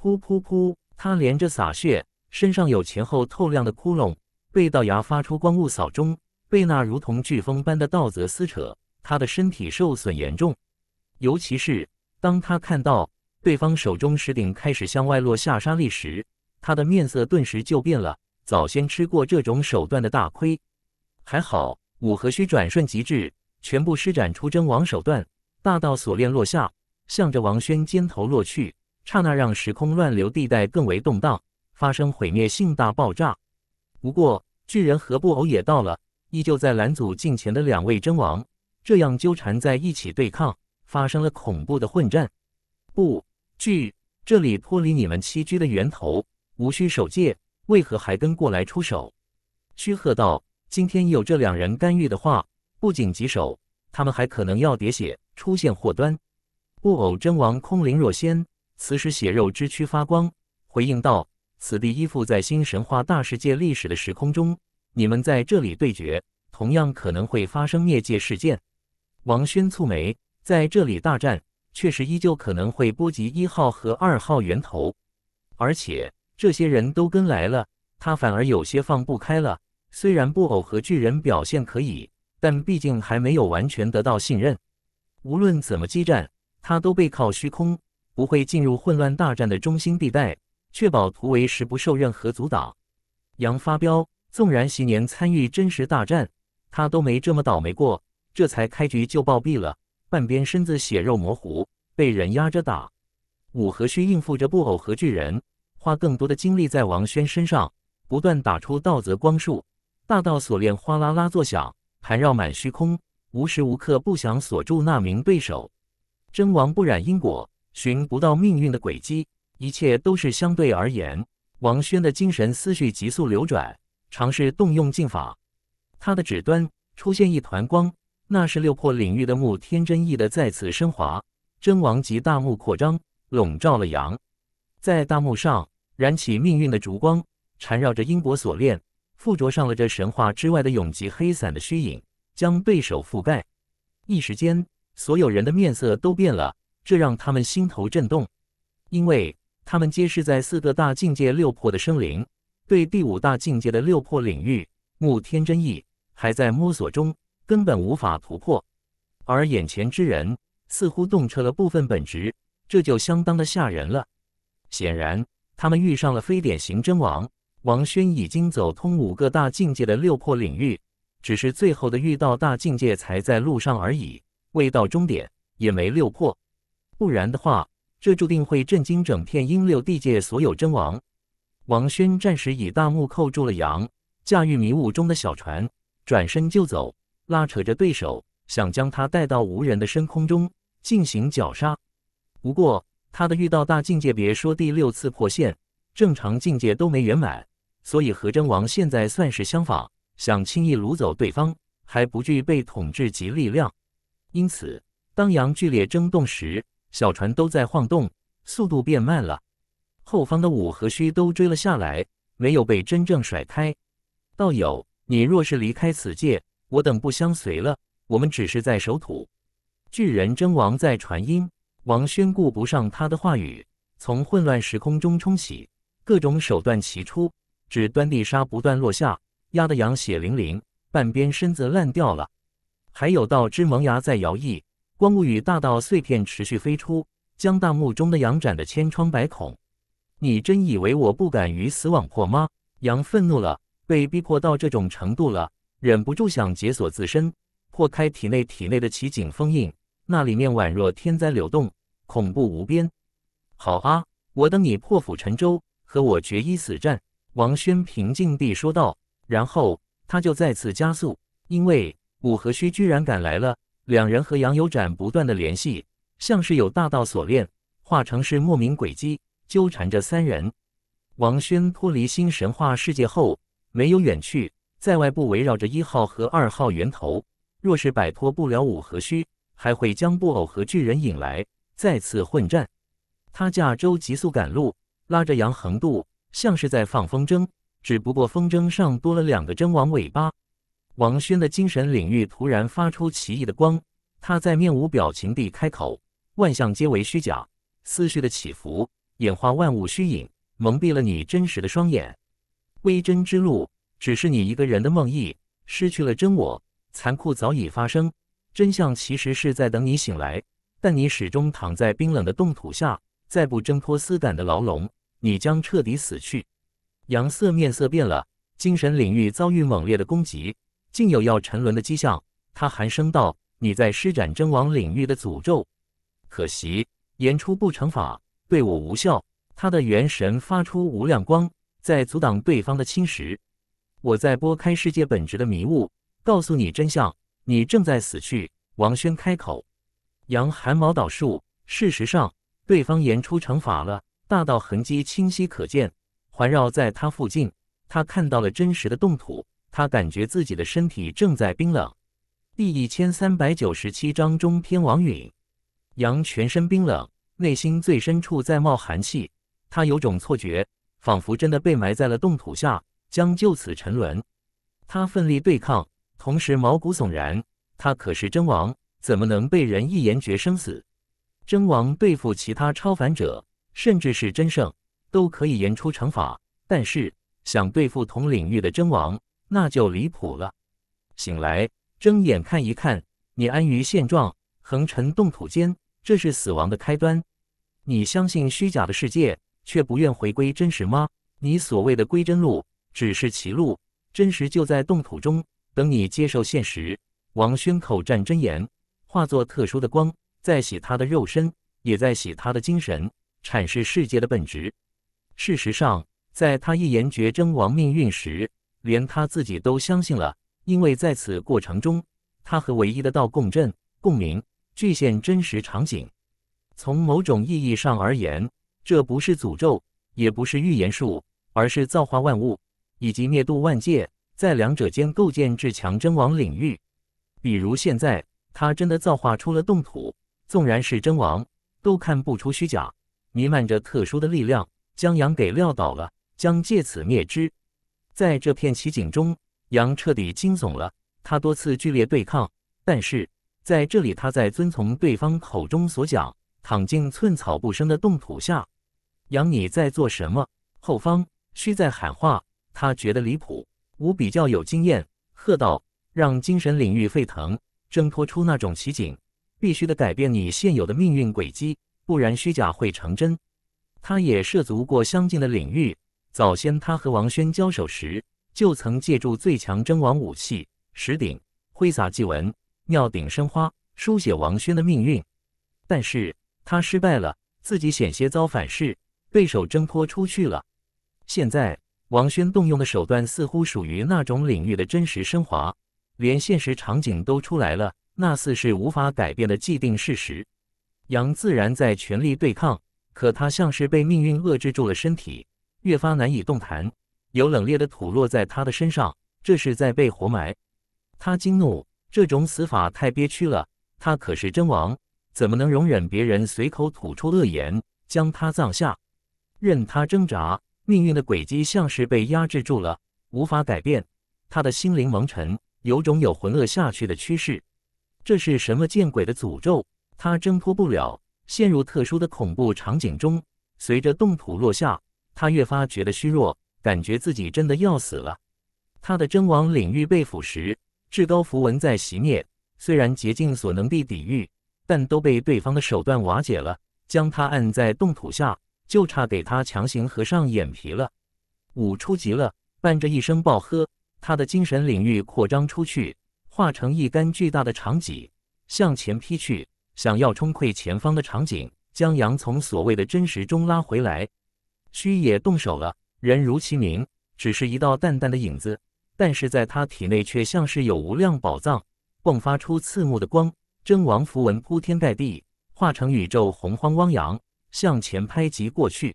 Speaker 1: 噗噗噗，他连着洒血。身上有前后透亮的窟窿，被道牙发出光雾扫中，被那如同飓风般的道泽撕扯，他的身体受损严重。尤其是当他看到对方手中石鼎开始向外落下沙粒时，他的面色顿时就变了。早先吃过这种手段的大亏，还好五合须转瞬即至，全部施展出真王手段，大道锁链落下，向着王轩肩头落去，刹那让时空乱流地带更为动荡。发生毁灭性大爆炸。不过，巨人和布偶也到了，依旧在蓝阻镜前的两位真王这样纠缠在一起对抗，发生了恐怖的混战。不，巨这里脱离你们栖居的源头，无需守戒，为何还跟过来出手？虚喝道，今天有这两人干预的话，不仅棘手，他们还可能要喋血，出现祸端。布偶真王空灵若仙，此时血肉之躯发光，回应道。此地依附在新神话大世界历史的时空中，你们在这里对决，同样可能会发生灭界事件。王轩蹙眉，在这里大战，确实依旧可能会波及一号和二号源头。而且这些人都跟来了，他反而有些放不开了。虽然布偶和巨人表现可以，但毕竟还没有完全得到信任。无论怎么激战，他都背靠虚空，不会进入混乱大战的中心地带。确保突围时不受任何阻挡。杨发飙，纵然昔年参与真实大战，他都没这么倒霉过。这才开局就暴毙了，半边身子血肉模糊，被人压着打。五和须应付着布偶和巨人，花更多的精力在王轩身上，不断打出道泽光束，大道锁链哗啦啦作响，盘绕满虚空，无时无刻不想锁住那名对手。真王不染因果，寻不到命运的轨迹。一切都是相对而言。王轩的精神思绪急速流转，尝试动用禁法。他的指端出现一团光，那是六破领域的木天真意的再次升华，真王级大木扩张，笼罩了阳。在大幕上燃起命运的烛光，缠绕着英国锁链，附着上了这神话之外的永吉黑伞的虚影，将对手覆盖。一时间，所有人的面色都变了，这让他们心头震动，因为。他们皆是在四个大境界六破的生灵，对第五大境界的六破领域目天真意还在摸索中，根本无法突破。而眼前之人似乎洞彻了部分本质，这就相当的吓人了。显然，他们遇上了非典型真王王轩，已经走通五个大境界的六破领域，只是最后的遇到大境界才在路上而已，未到终点也没六破。不然的话。这注定会震惊整片阴六地界所有真王。王轩暂时以大木扣住了杨，驾驭迷雾中的小船，转身就走，拉扯着对手，想将他带到无人的深空中进行绞杀。不过，他的遇到大境界，别说第六次破线，正常境界都没圆满，所以和真王现在算是相仿，想轻易掳走对方还不具备统治级力量。因此，当杨剧烈争动时。小船都在晃动，速度变慢了。后方的五和虚都追了下来，没有被真正甩开。道友，你若是离开此界，我等不相随了。我们只是在守土。巨人争王在传音，王轩顾不上他的话语，从混乱时空中冲起，各种手段齐出，只端地沙不断落下，压得羊血淋淋，半边身子烂掉了，还有道之萌芽在摇曳。光雾与大道碎片持续飞出，将大幕中的杨斩得千疮百孔。你真以为我不敢鱼死网破吗？杨愤怒了，被逼迫到这种程度了，忍不住想解锁自身，破开体内体内的奇景封印。那里面宛若天灾流动，恐怖无边。好啊，我等你破釜沉舟，和我决一死战。王轩平静地说道，然后他就再次加速，因为五合虚居然赶来了。两人和杨有展不断的联系，像是有大道锁链，化成是莫名轨迹纠缠着三人。王轩脱离新神话世界后没有远去，在外部围绕着一号和二号源头。若是摆脱不了五合虚，还会将布偶和巨人引来，再次混战。他驾舟急速赶路，拉着杨横渡，像是在放风筝，只不过风筝上多了两个真王尾巴。王轩的精神领域突然发出奇异的光，他在面无表情地开口：“万象皆为虚假，思绪的起伏演化万物虚影，蒙蔽了你真实的双眼。微真之路只是你一个人的梦呓，失去了真我，残酷早已发生。真相其实是在等你醒来，但你始终躺在冰冷的冻土下，再不挣脱丝胆的牢笼，你将彻底死去。”杨瑟面色变了，精神领域遭遇猛烈的攻击。竟有要沉沦的迹象，他寒声道：“你在施展真王领域的诅咒，可惜言出不成法，对我无效。”他的元神发出无量光，在阻挡对方的侵蚀。我在拨开世界本质的迷雾，告诉你真相：你正在死去。王轩开口，杨寒毛倒竖。事实上，对方言出成法了，大道痕迹清晰可见，环绕在他附近。他看到了真实的冻土。他感觉自己的身体正在冰冷。第一千三百九十七章中天王允杨全身冰冷，内心最深处在冒寒气。他有种错觉，仿佛真的被埋在了冻土下，将就此沉沦。他奋力对抗，同时毛骨悚然。他可是真王，怎么能被人一言决生死？真王对付其他超凡者，甚至是真圣，都可以言出成法。但是想对付同领域的真王，那就离谱了。醒来，睁眼看一看，你安于现状，横沉冻土间，这是死亡的开端。你相信虚假的世界，却不愿回归真实吗？你所谓的归真路，只是歧路。真实就在冻土中，等你接受现实。王轩口战真言，化作特殊的光，在洗他的肉身，也在洗他的精神，阐释世界的本质。事实上，在他一言绝争王命运时。连他自己都相信了，因为在此过程中，他和唯一的道共振、共鸣，具现真实场景。从某种意义上而言，这不是诅咒，也不是预言术，而是造化万物以及灭度万界，在两者间构建至强真王领域。比如现在，他真的造化出了冻土，纵然是真王，都看不出虚假，弥漫着特殊的力量，将羊给撂倒了，将借此灭之。在这片奇景中，杨彻底惊悚了。他多次剧烈对抗，但是在这里，他在遵从对方口中所讲，躺进寸草不生的冻土下。杨，你在做什么？后方虚在喊话，他觉得离谱。吾比较有经验，喝道：“让精神领域沸腾，挣脱出那种奇景，必须得改变你现有的命运轨迹，不然虚假会成真。”他也涉足过相近的领域。早先他和王轩交手时，就曾借助最强真王武器石鼎，挥洒祭文，妙鼎生花，书写王轩的命运。但是他失败了，自己险些遭反噬，被手挣脱出去了。现在王轩动用的手段似乎属于那种领域的真实升华，连现实场景都出来了，那似是无法改变的既定事实。杨自然在全力对抗，可他像是被命运遏制住了身体。越发难以动弹，有冷冽的土落在他的身上，这是在被活埋。他惊怒，这种死法太憋屈了。他可是真王，怎么能容忍别人随口吐出恶言，将他葬下？任他挣扎，命运的轨迹像是被压制住了，无法改变。他的心灵蒙尘，有种有魂恶下去的趋势。这是什么见鬼的诅咒？他挣脱不了，陷入特殊的恐怖场景中。随着冻土落下。他越发觉得虚弱，感觉自己真的要死了。他的真王领域被腐蚀，至高符文在熄灭。虽然竭尽所能地抵御，但都被对方的手段瓦解了，将他按在冻土下，就差给他强行合上眼皮了。五出极了，伴着一声暴喝，他的精神领域扩张出去，化成一杆巨大的长戟向前劈去，想要冲溃前方的场景，将杨从所谓的真实中拉回来。虚也动手了，人如其名，只是一道淡淡的影子，但是在他体内却像是有无量宝藏，迸发出刺目的光。真王符文铺天盖地，化成宇宙洪荒汪洋，向前拍击过去。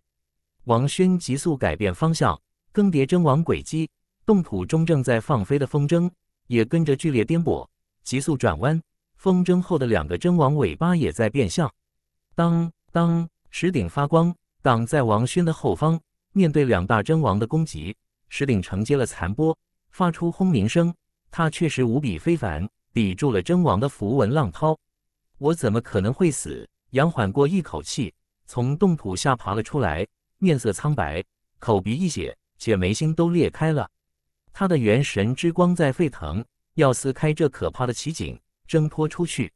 Speaker 1: 王轩急速改变方向，更迭真王轨迹，冻土中正在放飞的风筝也跟着剧烈颠簸，急速转弯。风筝后的两个真王尾巴也在变向。当当，石顶发光。党在王轩的后方，面对两大真王的攻击，石鼎承接了残波，发出轰鸣声。他确实无比非凡，抵住了真王的符文浪涛。我怎么可能会死？杨缓过一口气，从冻土下爬了出来，面色苍白，口鼻溢血，且眉心都裂开了。他的元神之光在沸腾，要撕开这可怕的奇景，挣脱出去。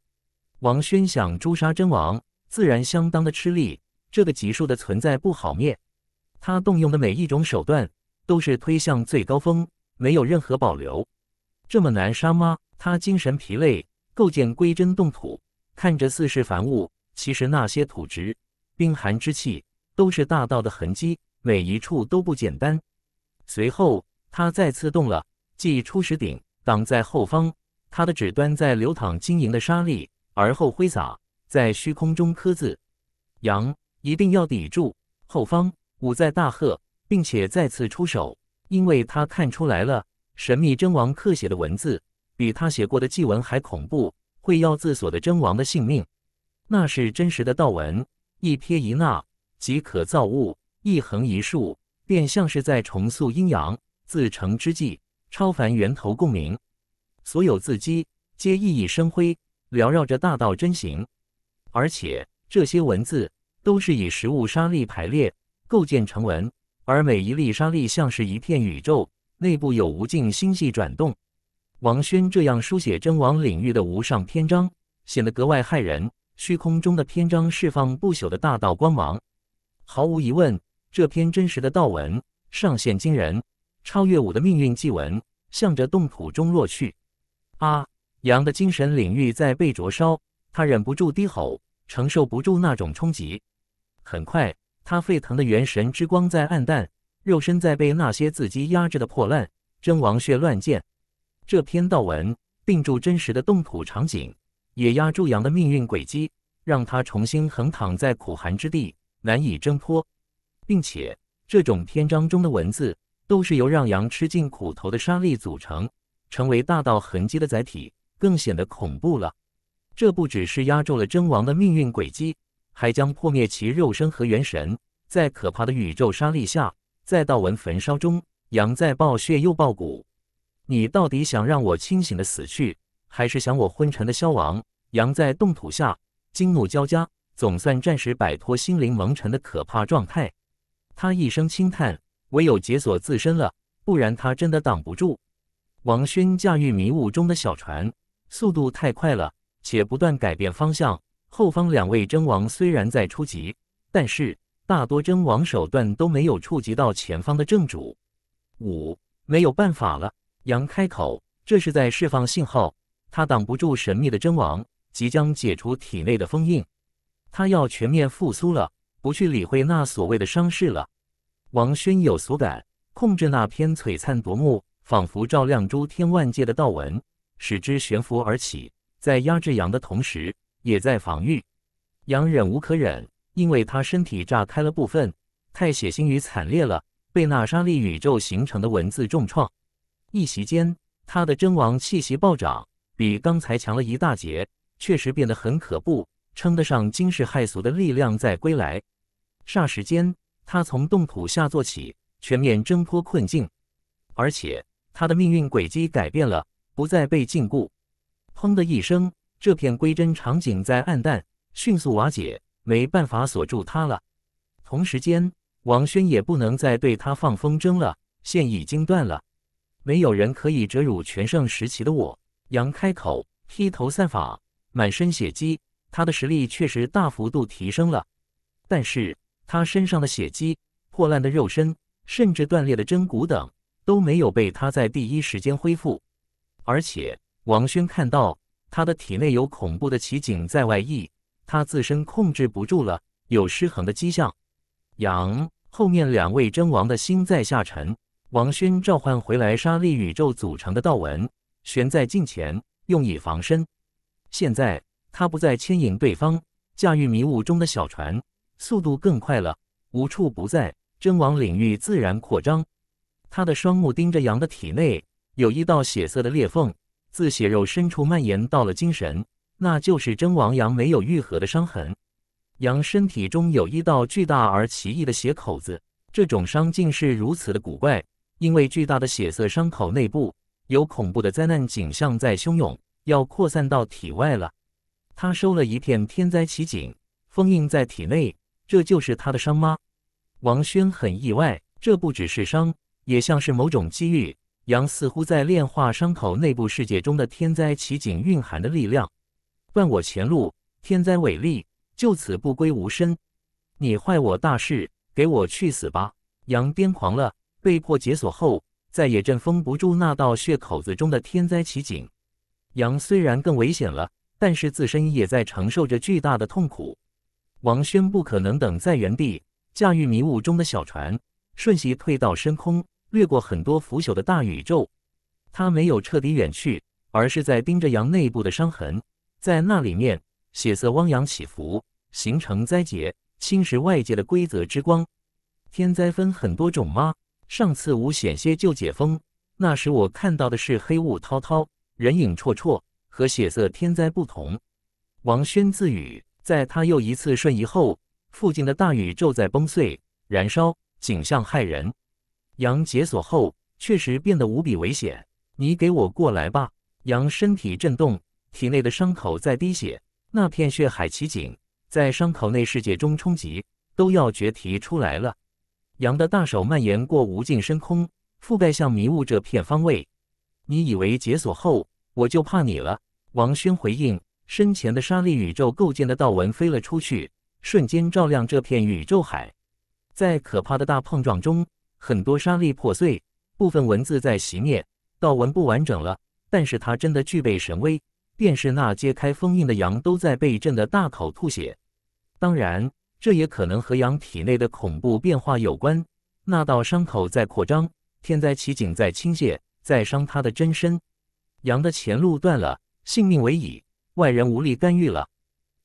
Speaker 1: 王轩想诛杀真王，自然相当的吃力。这个级数的存在不好灭，他动用的每一种手段都是推向最高峰，没有任何保留。这么难杀吗？他精神疲累，构建归真动土，看着似是凡物，其实那些土质、冰寒之气都是大道的痕迹，每一处都不简单。随后他再次动了，即出石鼎，挡在后方。他的指端在流淌晶莹的沙粒，而后挥洒在虚空中刻字，阳。一定要抵住后方！武在大喝，并且再次出手，因为他看出来了，神秘真王刻写的文字比他写过的祭文还恐怖，会要自锁的真王的性命。那是真实的道文，一撇一捺即可造物，一横一竖便像是在重塑阴阳，自成之际超凡源头共鸣。所有字迹皆熠熠生辉，缭绕着大道真形，而且这些文字。都是以食物沙粒排列构建成文，而每一粒沙粒像是一片宇宙，内部有无尽星系转动。王轩这样书写真王领域的无上篇章，显得格外骇人。虚空中的篇章释放不朽的大道光芒，毫无疑问，这篇真实的道文上限惊人，超越武的命运祭文，向着洞府中落去。啊！羊的精神领域在被灼烧，他忍不住低吼，承受不住那种冲击。很快，他沸腾的元神之光在暗淡，肉身在被那些自己压制的破烂真王血乱溅。这篇道文并住真实的动土场景，也压住羊的命运轨迹，让他重新横躺在苦寒之地，难以挣脱。并且，这种篇章中的文字都是由让羊吃尽苦头的沙粒组成，成为大道痕迹的载体，更显得恐怖了。这不只是压住了真王的命运轨迹。还将破灭其肉身和元神，在可怕的宇宙沙砾下，在道文焚烧中，羊在暴血又暴骨。你到底想让我清醒的死去，还是想我昏沉的消亡？羊在冻土下惊怒交加，总算暂时摆脱心灵蒙尘的可怕状态。他一声轻叹，唯有解锁自身了，不然他真的挡不住。王轩驾驭迷雾中的小船，速度太快了，且不断改变方向。后方两位真王虽然在出击，但是大多真王手段都没有触及到前方的正主。五没有办法了，杨开口，这是在释放信号。他挡不住神秘的真王，即将解除体内的封印，他要全面复苏了，不去理会那所谓的伤势了。王轩有所感，控制那篇璀璨夺目、仿佛照亮诸天万界的道纹，使之悬浮而起，在压制杨的同时。也在防御，羊忍无可忍，因为他身体炸开了部分，太血腥与惨烈了，被那沙利宇宙形成的文字重创。一席间，他的真王气息暴涨，比刚才强了一大截，确实变得很可怖，称得上惊世骇俗的力量在归来。霎时间，他从冻土下坐起，全面挣脱困境，而且他的命运轨迹改变了，不再被禁锢。砰的一声。这片归真场景在暗淡，迅速瓦解，没办法锁住他了。同时间，王轩也不能再对他放风筝了，线已经断了。没有人可以折辱全盛时期的我。杨开口，披头散发，满身血迹。他的实力确实大幅度提升了，但是他身上的血迹、破烂的肉身，甚至断裂的针骨等，都没有被他在第一时间恢复。而且，王轩看到。他的体内有恐怖的奇景在外溢，他自身控制不住了，有失衡的迹象。羊后面两位真王的心在下沉。王轩召唤回来沙粒宇宙组成的道纹悬在镜前，用以防身。现在他不再牵引对方，驾驭迷雾中的小船，速度更快了，无处不在。真王领域自然扩张。他的双目盯着羊的体内，有一道血色的裂缝。自血肉深处蔓延到了精神，那就是真王羊没有愈合的伤痕。羊身体中有一道巨大而奇异的血口子，这种伤竟是如此的古怪。因为巨大的血色伤口内部有恐怖的灾难景象在汹涌，要扩散到体外了。他收了一片天灾奇景，封印在体内，这就是他的伤吗？王轩很意外，这不只是伤，也像是某种机遇。羊似乎在炼化伤口内部世界中的天灾奇景蕴含的力量。问我前路，天灾伟力就此不归无身。你坏我大事，给我去死吧！羊癫狂了，被迫解锁后，在野阵封不住那道血口子中的天灾奇景。羊虽然更危险了，但是自身也在承受着巨大的痛苦。王轩不可能等在原地，驾驭迷雾中的小船，瞬息退到深空。掠过很多腐朽的大宇宙，它没有彻底远去，而是在盯着羊内部的伤痕，在那里面，血色汪洋起伏，形成灾劫，侵蚀外界的规则之光。天灾分很多种吗？上次无险些就解封，那时我看到的是黑雾滔滔，人影绰绰，和血色天灾不同。王轩自语，在他又一次瞬移后，附近的大宇宙在崩碎、燃烧，景象骇人。羊解锁后确实变得无比危险，你给我过来吧！羊身体震动，体内的伤口在滴血，那片血海奇景在伤口内世界中冲击，都要决堤出来了。羊的大手蔓延过无尽深空，覆盖向迷雾这片方位。你以为解锁后我就怕你了？王轩回应，身前的沙粒宇宙构建的道纹飞了出去，瞬间照亮这片宇宙海，在可怕的大碰撞中。很多沙粒破碎，部分文字在熄灭，道文不完整了。但是它真的具备神威，便是那揭开封印的羊都在被震得大口吐血。当然，这也可能和羊体内的恐怖变化有关。那道伤口在扩张，天灾奇景在倾泻，在伤它的真身。羊的前路断了，性命为已，外人无力干预了。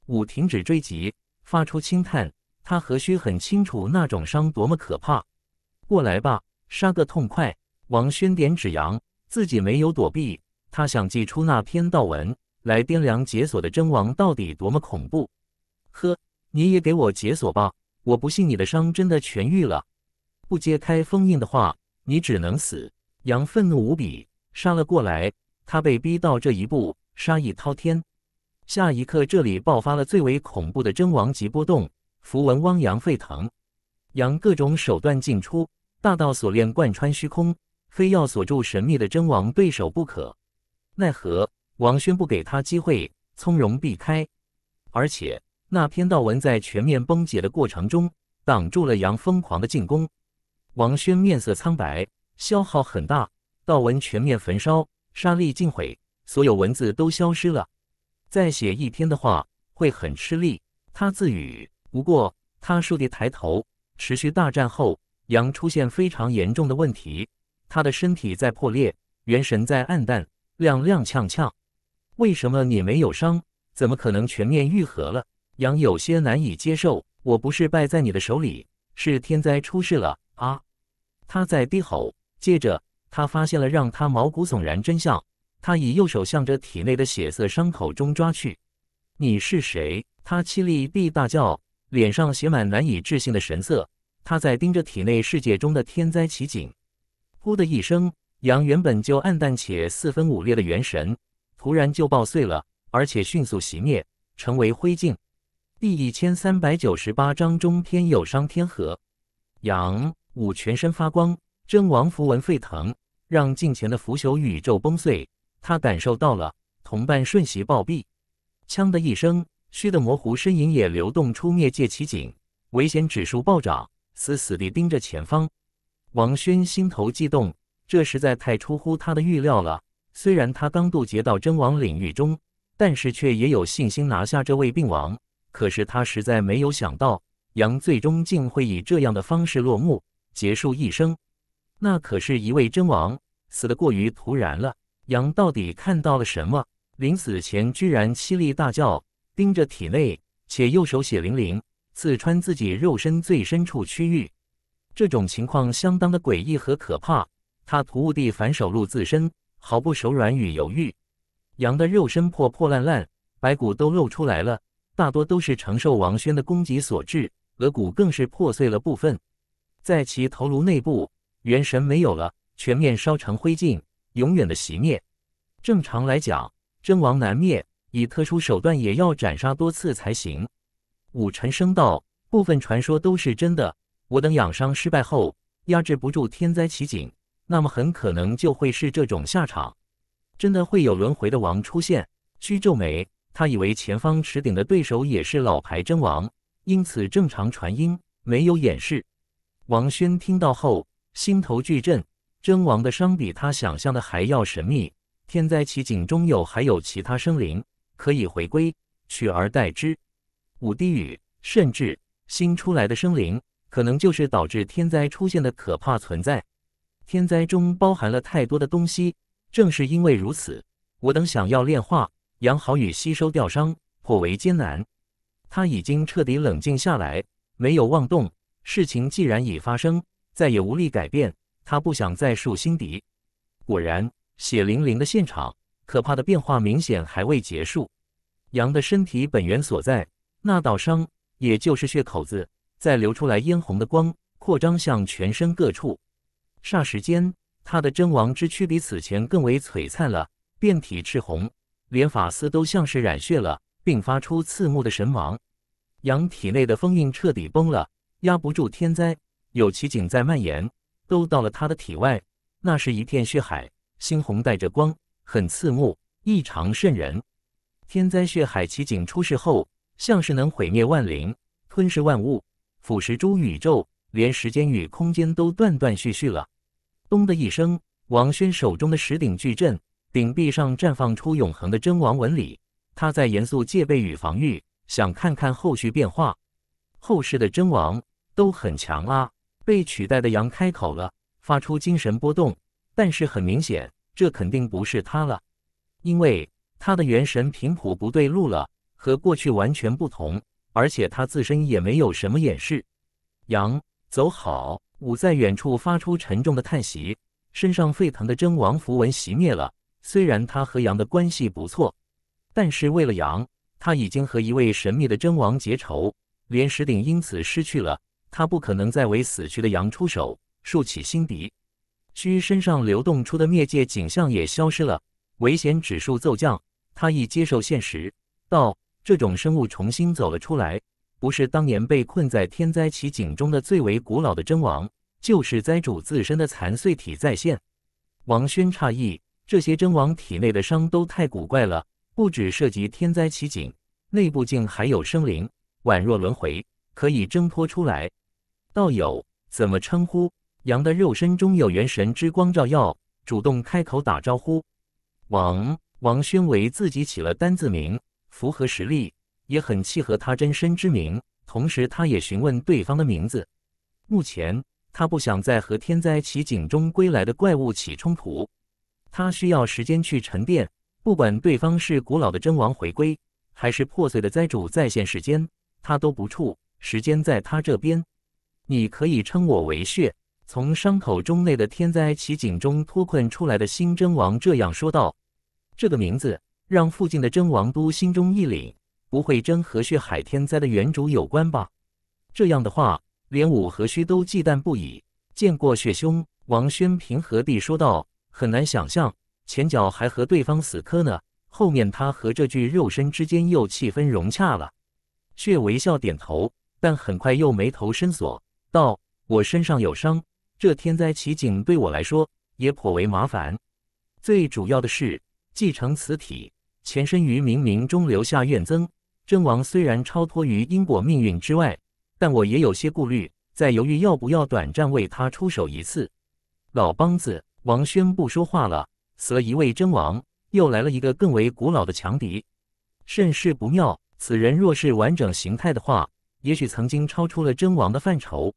Speaker 1: 五停止追击，发出轻叹。他何须很清楚那种伤多么可怕？过来吧，杀个痛快！王轩点指杨，自己没有躲避，他想祭出那篇道文来掂量解锁的真王到底多么恐怖。呵，你也给我解锁吧，我不信你的伤真的痊愈了。不揭开封印的话，你只能死！杨愤怒无比，杀了过来。他被逼到这一步，杀意滔天。下一刻，这里爆发了最为恐怖的真王级波动，符文汪洋沸腾。杨各种手段尽出。大道锁链贯穿虚空，非要锁住神秘的真王对手不可。奈何王轩不给他机会，从容避开。而且那篇道文在全面崩解的过程中，挡住了杨疯狂的进攻。王轩面色苍白，消耗很大。道文全面焚烧，沙粒尽毁，所有文字都消失了。再写一篇的话，会很吃力。他自语。不过他倏地抬头，持续大战后。羊出现非常严重的问题，他的身体在破裂，元神在暗淡，踉踉跄跄。为什么你没有伤？怎么可能全面愈合了？羊有些难以接受。我不是败在你的手里，是天灾出事了啊！他在低吼，接着他发现了让他毛骨悚然真相。他以右手向着体内的血色伤口中抓去。你是谁？他凄厉地大叫，脸上写满难以置信的神色。他在盯着体内世界中的天灾奇景，噗的一声，羊原本就暗淡且四分五裂的元神，突然就爆碎了，而且迅速熄灭，成为灰烬。第一千三百九十八章中天有伤天和，杨武全身发光，真王符文沸腾，让近前的腐朽宇宙崩碎。他感受到了同伴瞬息暴毙，枪的一声，虚的模糊身影也流动出灭界奇景，危险指数暴涨。死死地盯着前方，王轩心头悸动，这实在太出乎他的预料了。虽然他刚渡劫到真王领域中，但是却也有信心拿下这位病王。可是他实在没有想到，杨最终竟会以这样的方式落幕，结束一生。那可是一位真王，死得过于突然了。杨到底看到了什么？临死前居然凄厉大叫，盯着体内，且右手血淋淋。刺穿自己肉身最深处区域，这种情况相当的诡异和可怕。他突兀地反手露自身，毫不手软与犹豫。羊的肉身破破烂烂，白骨都露出来了，大多都是承受王轩的攻击所致。额骨更是破碎了部分，在其头颅内部，元神没有了，全面烧成灰烬，永远的熄灭。正常来讲，真王难灭，以特殊手段也要斩杀多次才行。武沉声道：“部分传说都是真的。我等养伤失败后，压制不住天灾奇景，那么很可能就会是这种下场。真的会有轮回的王出现。”虚皱眉，他以为前方池顶的对手也是老牌真王，因此正常传音，没有掩饰。王轩听到后，心头巨震。真王的伤比他想象的还要神秘。天灾奇景中有还有其他生灵可以回归，取而代之。五滴雨，甚至新出来的生灵，可能就是导致天灾出现的可怕存在。天灾中包含了太多的东西，正是因为如此，我等想要炼化、养好与吸收掉伤，颇为艰难。他已经彻底冷静下来，没有妄动。事情既然已发生，再也无力改变。他不想再树心敌。果然，血淋淋的现场，可怕的变化明显还未结束。羊的身体本源所在。那道伤，也就是血口子，再流出来嫣红的光，扩张向全身各处。霎时间，他的真王之躯比此前更为璀璨了，遍体赤红，连发丝都像是染血了，并发出刺目的神芒。杨体内的封印彻底崩了，压不住天灾，有奇景在蔓延，都到了他的体外。那是一片血海，猩红带着光，很刺目，异常渗人。天灾血海奇景出世后。像是能毁灭万灵，吞噬万物，腐蚀诸宇宙，连时间与空间都断断续续了。咚的一声，王轩手中的石鼎巨阵鼎壁上绽放出永恒的真王纹理。他在严肃戒备与防御，想看看后续变化。后世的真王都很强啊！被取代的羊开口了，发出精神波动，但是很明显，这肯定不是他了，因为他的元神频谱不对路了。和过去完全不同，而且他自身也没有什么掩饰。羊，走好。舞在远处发出沉重的叹息，身上沸腾的真王符文熄灭了。虽然他和羊的关系不错，但是为了羊，他已经和一位神秘的真王结仇，连石鼎因此失去了。他不可能再为死去的羊出手，竖起心敌。须身上流动出的灭界景象也消失了，危险指数骤降。他已接受现实。道。这种生物重新走了出来，不是当年被困在天灾奇景中的最为古老的真王，就是灾主自身的残碎体再现。王轩诧异，这些真王体内的伤都太古怪了，不止涉及天灾奇景内部，竟还有生灵，宛若轮回，可以挣脱出来。道友怎么称呼？羊的肉身中有元神之光照耀，主动开口打招呼。王王轩为自己起了单字名。符合实力，也很契合他真身之名。同时，他也询问对方的名字。目前，他不想再和天灾奇景中归来的怪物起冲突。他需要时间去沉淀。不管对方是古老的真王回归，还是破碎的灾主再现，时间他都不触。时间在他这边。你可以称我为血，从伤口中内的天灾奇景中脱困出来的新真王这样说道。这个名字。让附近的真王都心中一凛，不会真和血海天灾的原主有关吧？这样的话，连武和虚都忌惮不已。见过血兄，王轩平和地说道？很难想象，前脚还和对方死磕呢，后面他和这具肉身之间又气氛融洽了。血微笑点头，但很快又眉头深锁，道：“我身上有伤，这天灾奇景对我来说也颇为麻烦。最主要的是继承此体。”前身于冥冥中留下怨憎，真王虽然超脱于因果命运之外，但我也有些顾虑，在犹豫要不要短暂为他出手一次。老梆子王轩不说话了，了一位真王又来了一个更为古老的强敌，甚是不妙。此人若是完整形态的话，也许曾经超出了真王的范畴。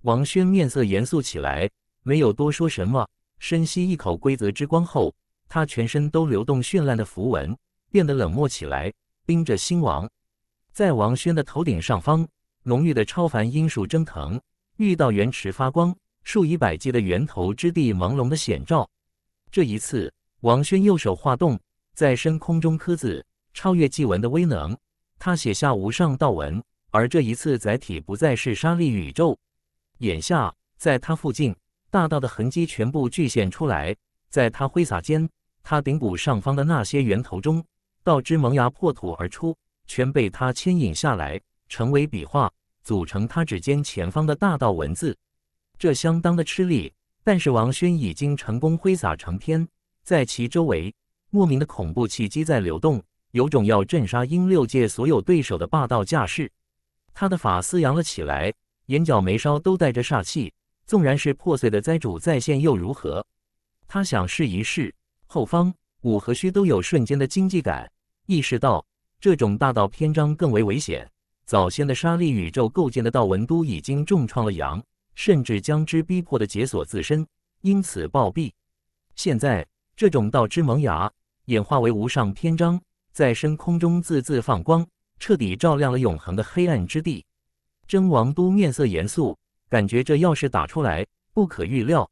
Speaker 1: 王轩面色严肃起来，没有多说什么，深吸一口规则之光后，他全身都流动绚烂的符文。变得冷漠起来，盯着新王。在王轩的头顶上方，浓郁的超凡阴术蒸腾，遇到原池发光，数以百计的源头之地朦胧的显照。这一次，王轩右手化动，在深空中刻字，超越纪文的威能。他写下无上道文，而这一次载体不再是沙粒宇宙。眼下，在他附近，大道的痕迹全部聚现出来，在他挥洒间，他顶骨上方的那些源头中。道之萌芽破土而出，全被他牵引下来，成为笔画，组成他指尖前方的大道文字。这相当的吃力，但是王轩已经成功挥洒成篇，在其周围，莫名的恐怖气机在流动，有种要镇杀英六界所有对手的霸道架势。他的法丝扬了起来，眼角眉梢都带着煞气。纵然是破碎的灾主再现又如何？他想试一试。后方五和虚都有瞬间的经济感。意识到这种大道篇章更为危险。早先的沙砾宇宙构建的道文都已经重创了阳，甚至将之逼迫的解锁自身，因此暴毙。现在这种道之萌芽演化为无上篇章，在深空中自自放光，彻底照亮了永恒的黑暗之地。真王都面色严肃，感觉这要是打出来，不可预料。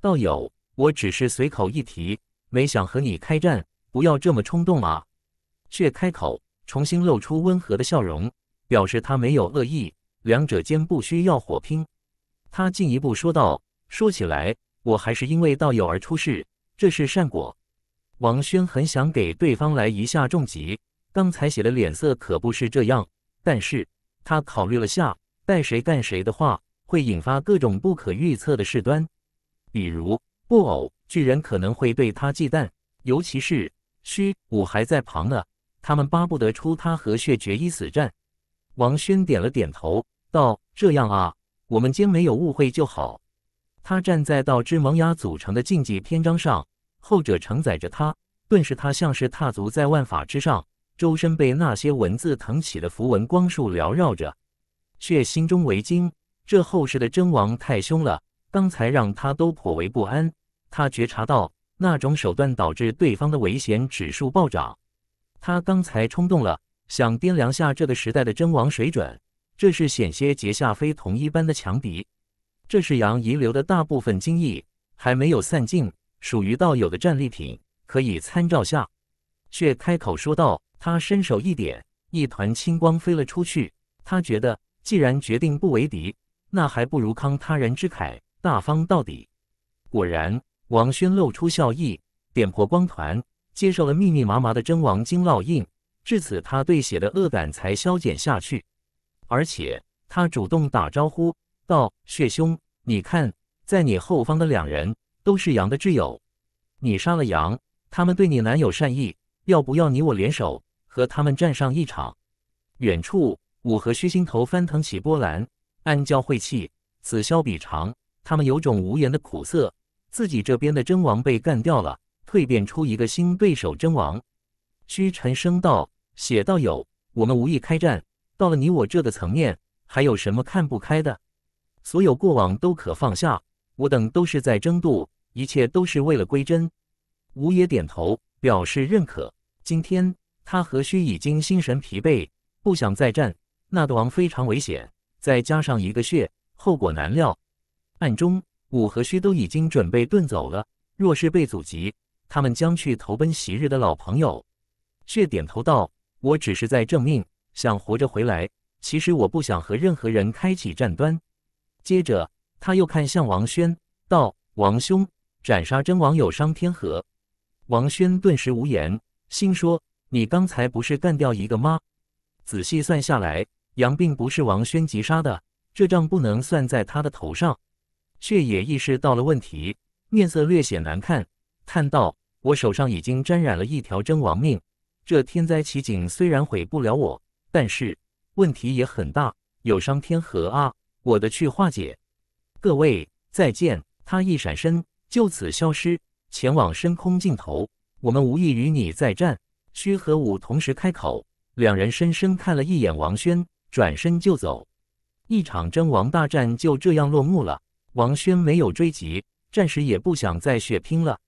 Speaker 1: 道友，我只是随口一提，没想和你开战，不要这么冲动啊。却开口，重新露出温和的笑容，表示他没有恶意，两者间不需要火拼。他进一步说道：“说起来，我还是因为道友而出事，这是善果。”王轩很想给对方来一下重击，刚才写的脸色可不是这样。但是他考虑了下，带谁干谁的话，会引发各种不可预测的事端，比如布偶巨人可能会对他忌惮，尤其是虚武还在旁呢。他们巴不得出他和血决一死战。王轩点了点头，道：“这样啊，我们今没有误会就好。”他站在道之萌芽组成的禁忌篇章上，后者承载着他，顿时他像是踏足在万法之上，周身被那些文字腾起的符文光束缭绕着。血心中为惊，这后世的真王太凶了，刚才让他都颇为不安。他觉察到，那种手段导致对方的危险指数暴涨。他刚才冲动了，想掂量下这个时代的真王水准，这是险些结下非同一般的强敌。这是杨遗留的大部分精翼还没有散尽，属于道友的战利品，可以参照下。却开口说道：“他伸手一点，一团青光飞了出去。他觉得既然决定不为敌，那还不如慷他人之慨，大方到底。”果然，王轩露出笑意，点破光团。接受了密密麻麻的真王经烙印，至此他对血的恶感才消减下去。而且他主动打招呼道：“血兄，你看，在你后方的两人都是羊的挚友，你杀了羊，他们对你难有善意，要不要你我联手和他们战上一场？”远处，五和虚心头翻腾起波澜，暗叫晦气。此消彼长，他们有种无言的苦涩，自己这边的真王被干掉了。蜕变出一个新对手真王，虚沉声道：“血道友，我们无意开战。到了你我这个层面，还有什么看不开的？所有过往都可放下。我等都是在争渡，一切都是为了归真。”五爷点头表示认可。今天他和虚已经心神疲惫，不想再战。那王非常危险，再加上一个血，后果难料。暗中，五和虚都已经准备遁走了。若是被阻击，他们将去投奔昔日的老朋友，却点头道：“我只是在证命，想活着回来。其实我不想和任何人开启战端。”接着他又看向王轩，道：“王兄，斩杀真王有伤天和。”王轩顿时无言，心说：“你刚才不是干掉一个吗？”仔细算下来，杨并不是王轩击杀的，这账不能算在他的头上。却也意识到了问题，面色略显难看。叹道：“我手上已经沾染了一条真王命，这天灾奇景虽然毁不了我，但是问题也很大，有伤天和啊！我的去化解。”各位再见。他一闪身，就此消失，前往深空尽头。我们无意与你再战。虚和武同时开口，两人深深看了一眼王轩，转身就走。一场真王大战就这样落幕了。王轩没有追及，暂时也不想再血拼了。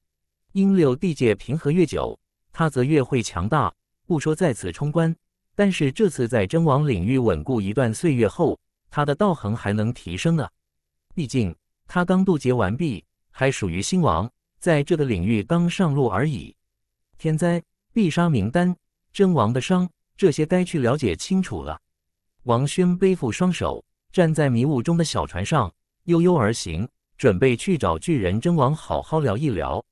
Speaker 1: 因六地界平和越久，他则越会强大。不说再次冲关，但是这次在真王领域稳固一段岁月后，他的道行还能提升呢。毕竟他刚渡劫完毕，还属于新王，在这个领域刚上路而已。天灾必杀名单，真王的伤，这些该去了解清楚了。王轩背负双手，站在迷雾中的小船上，悠悠而行，准备去找巨人真王好好聊一聊。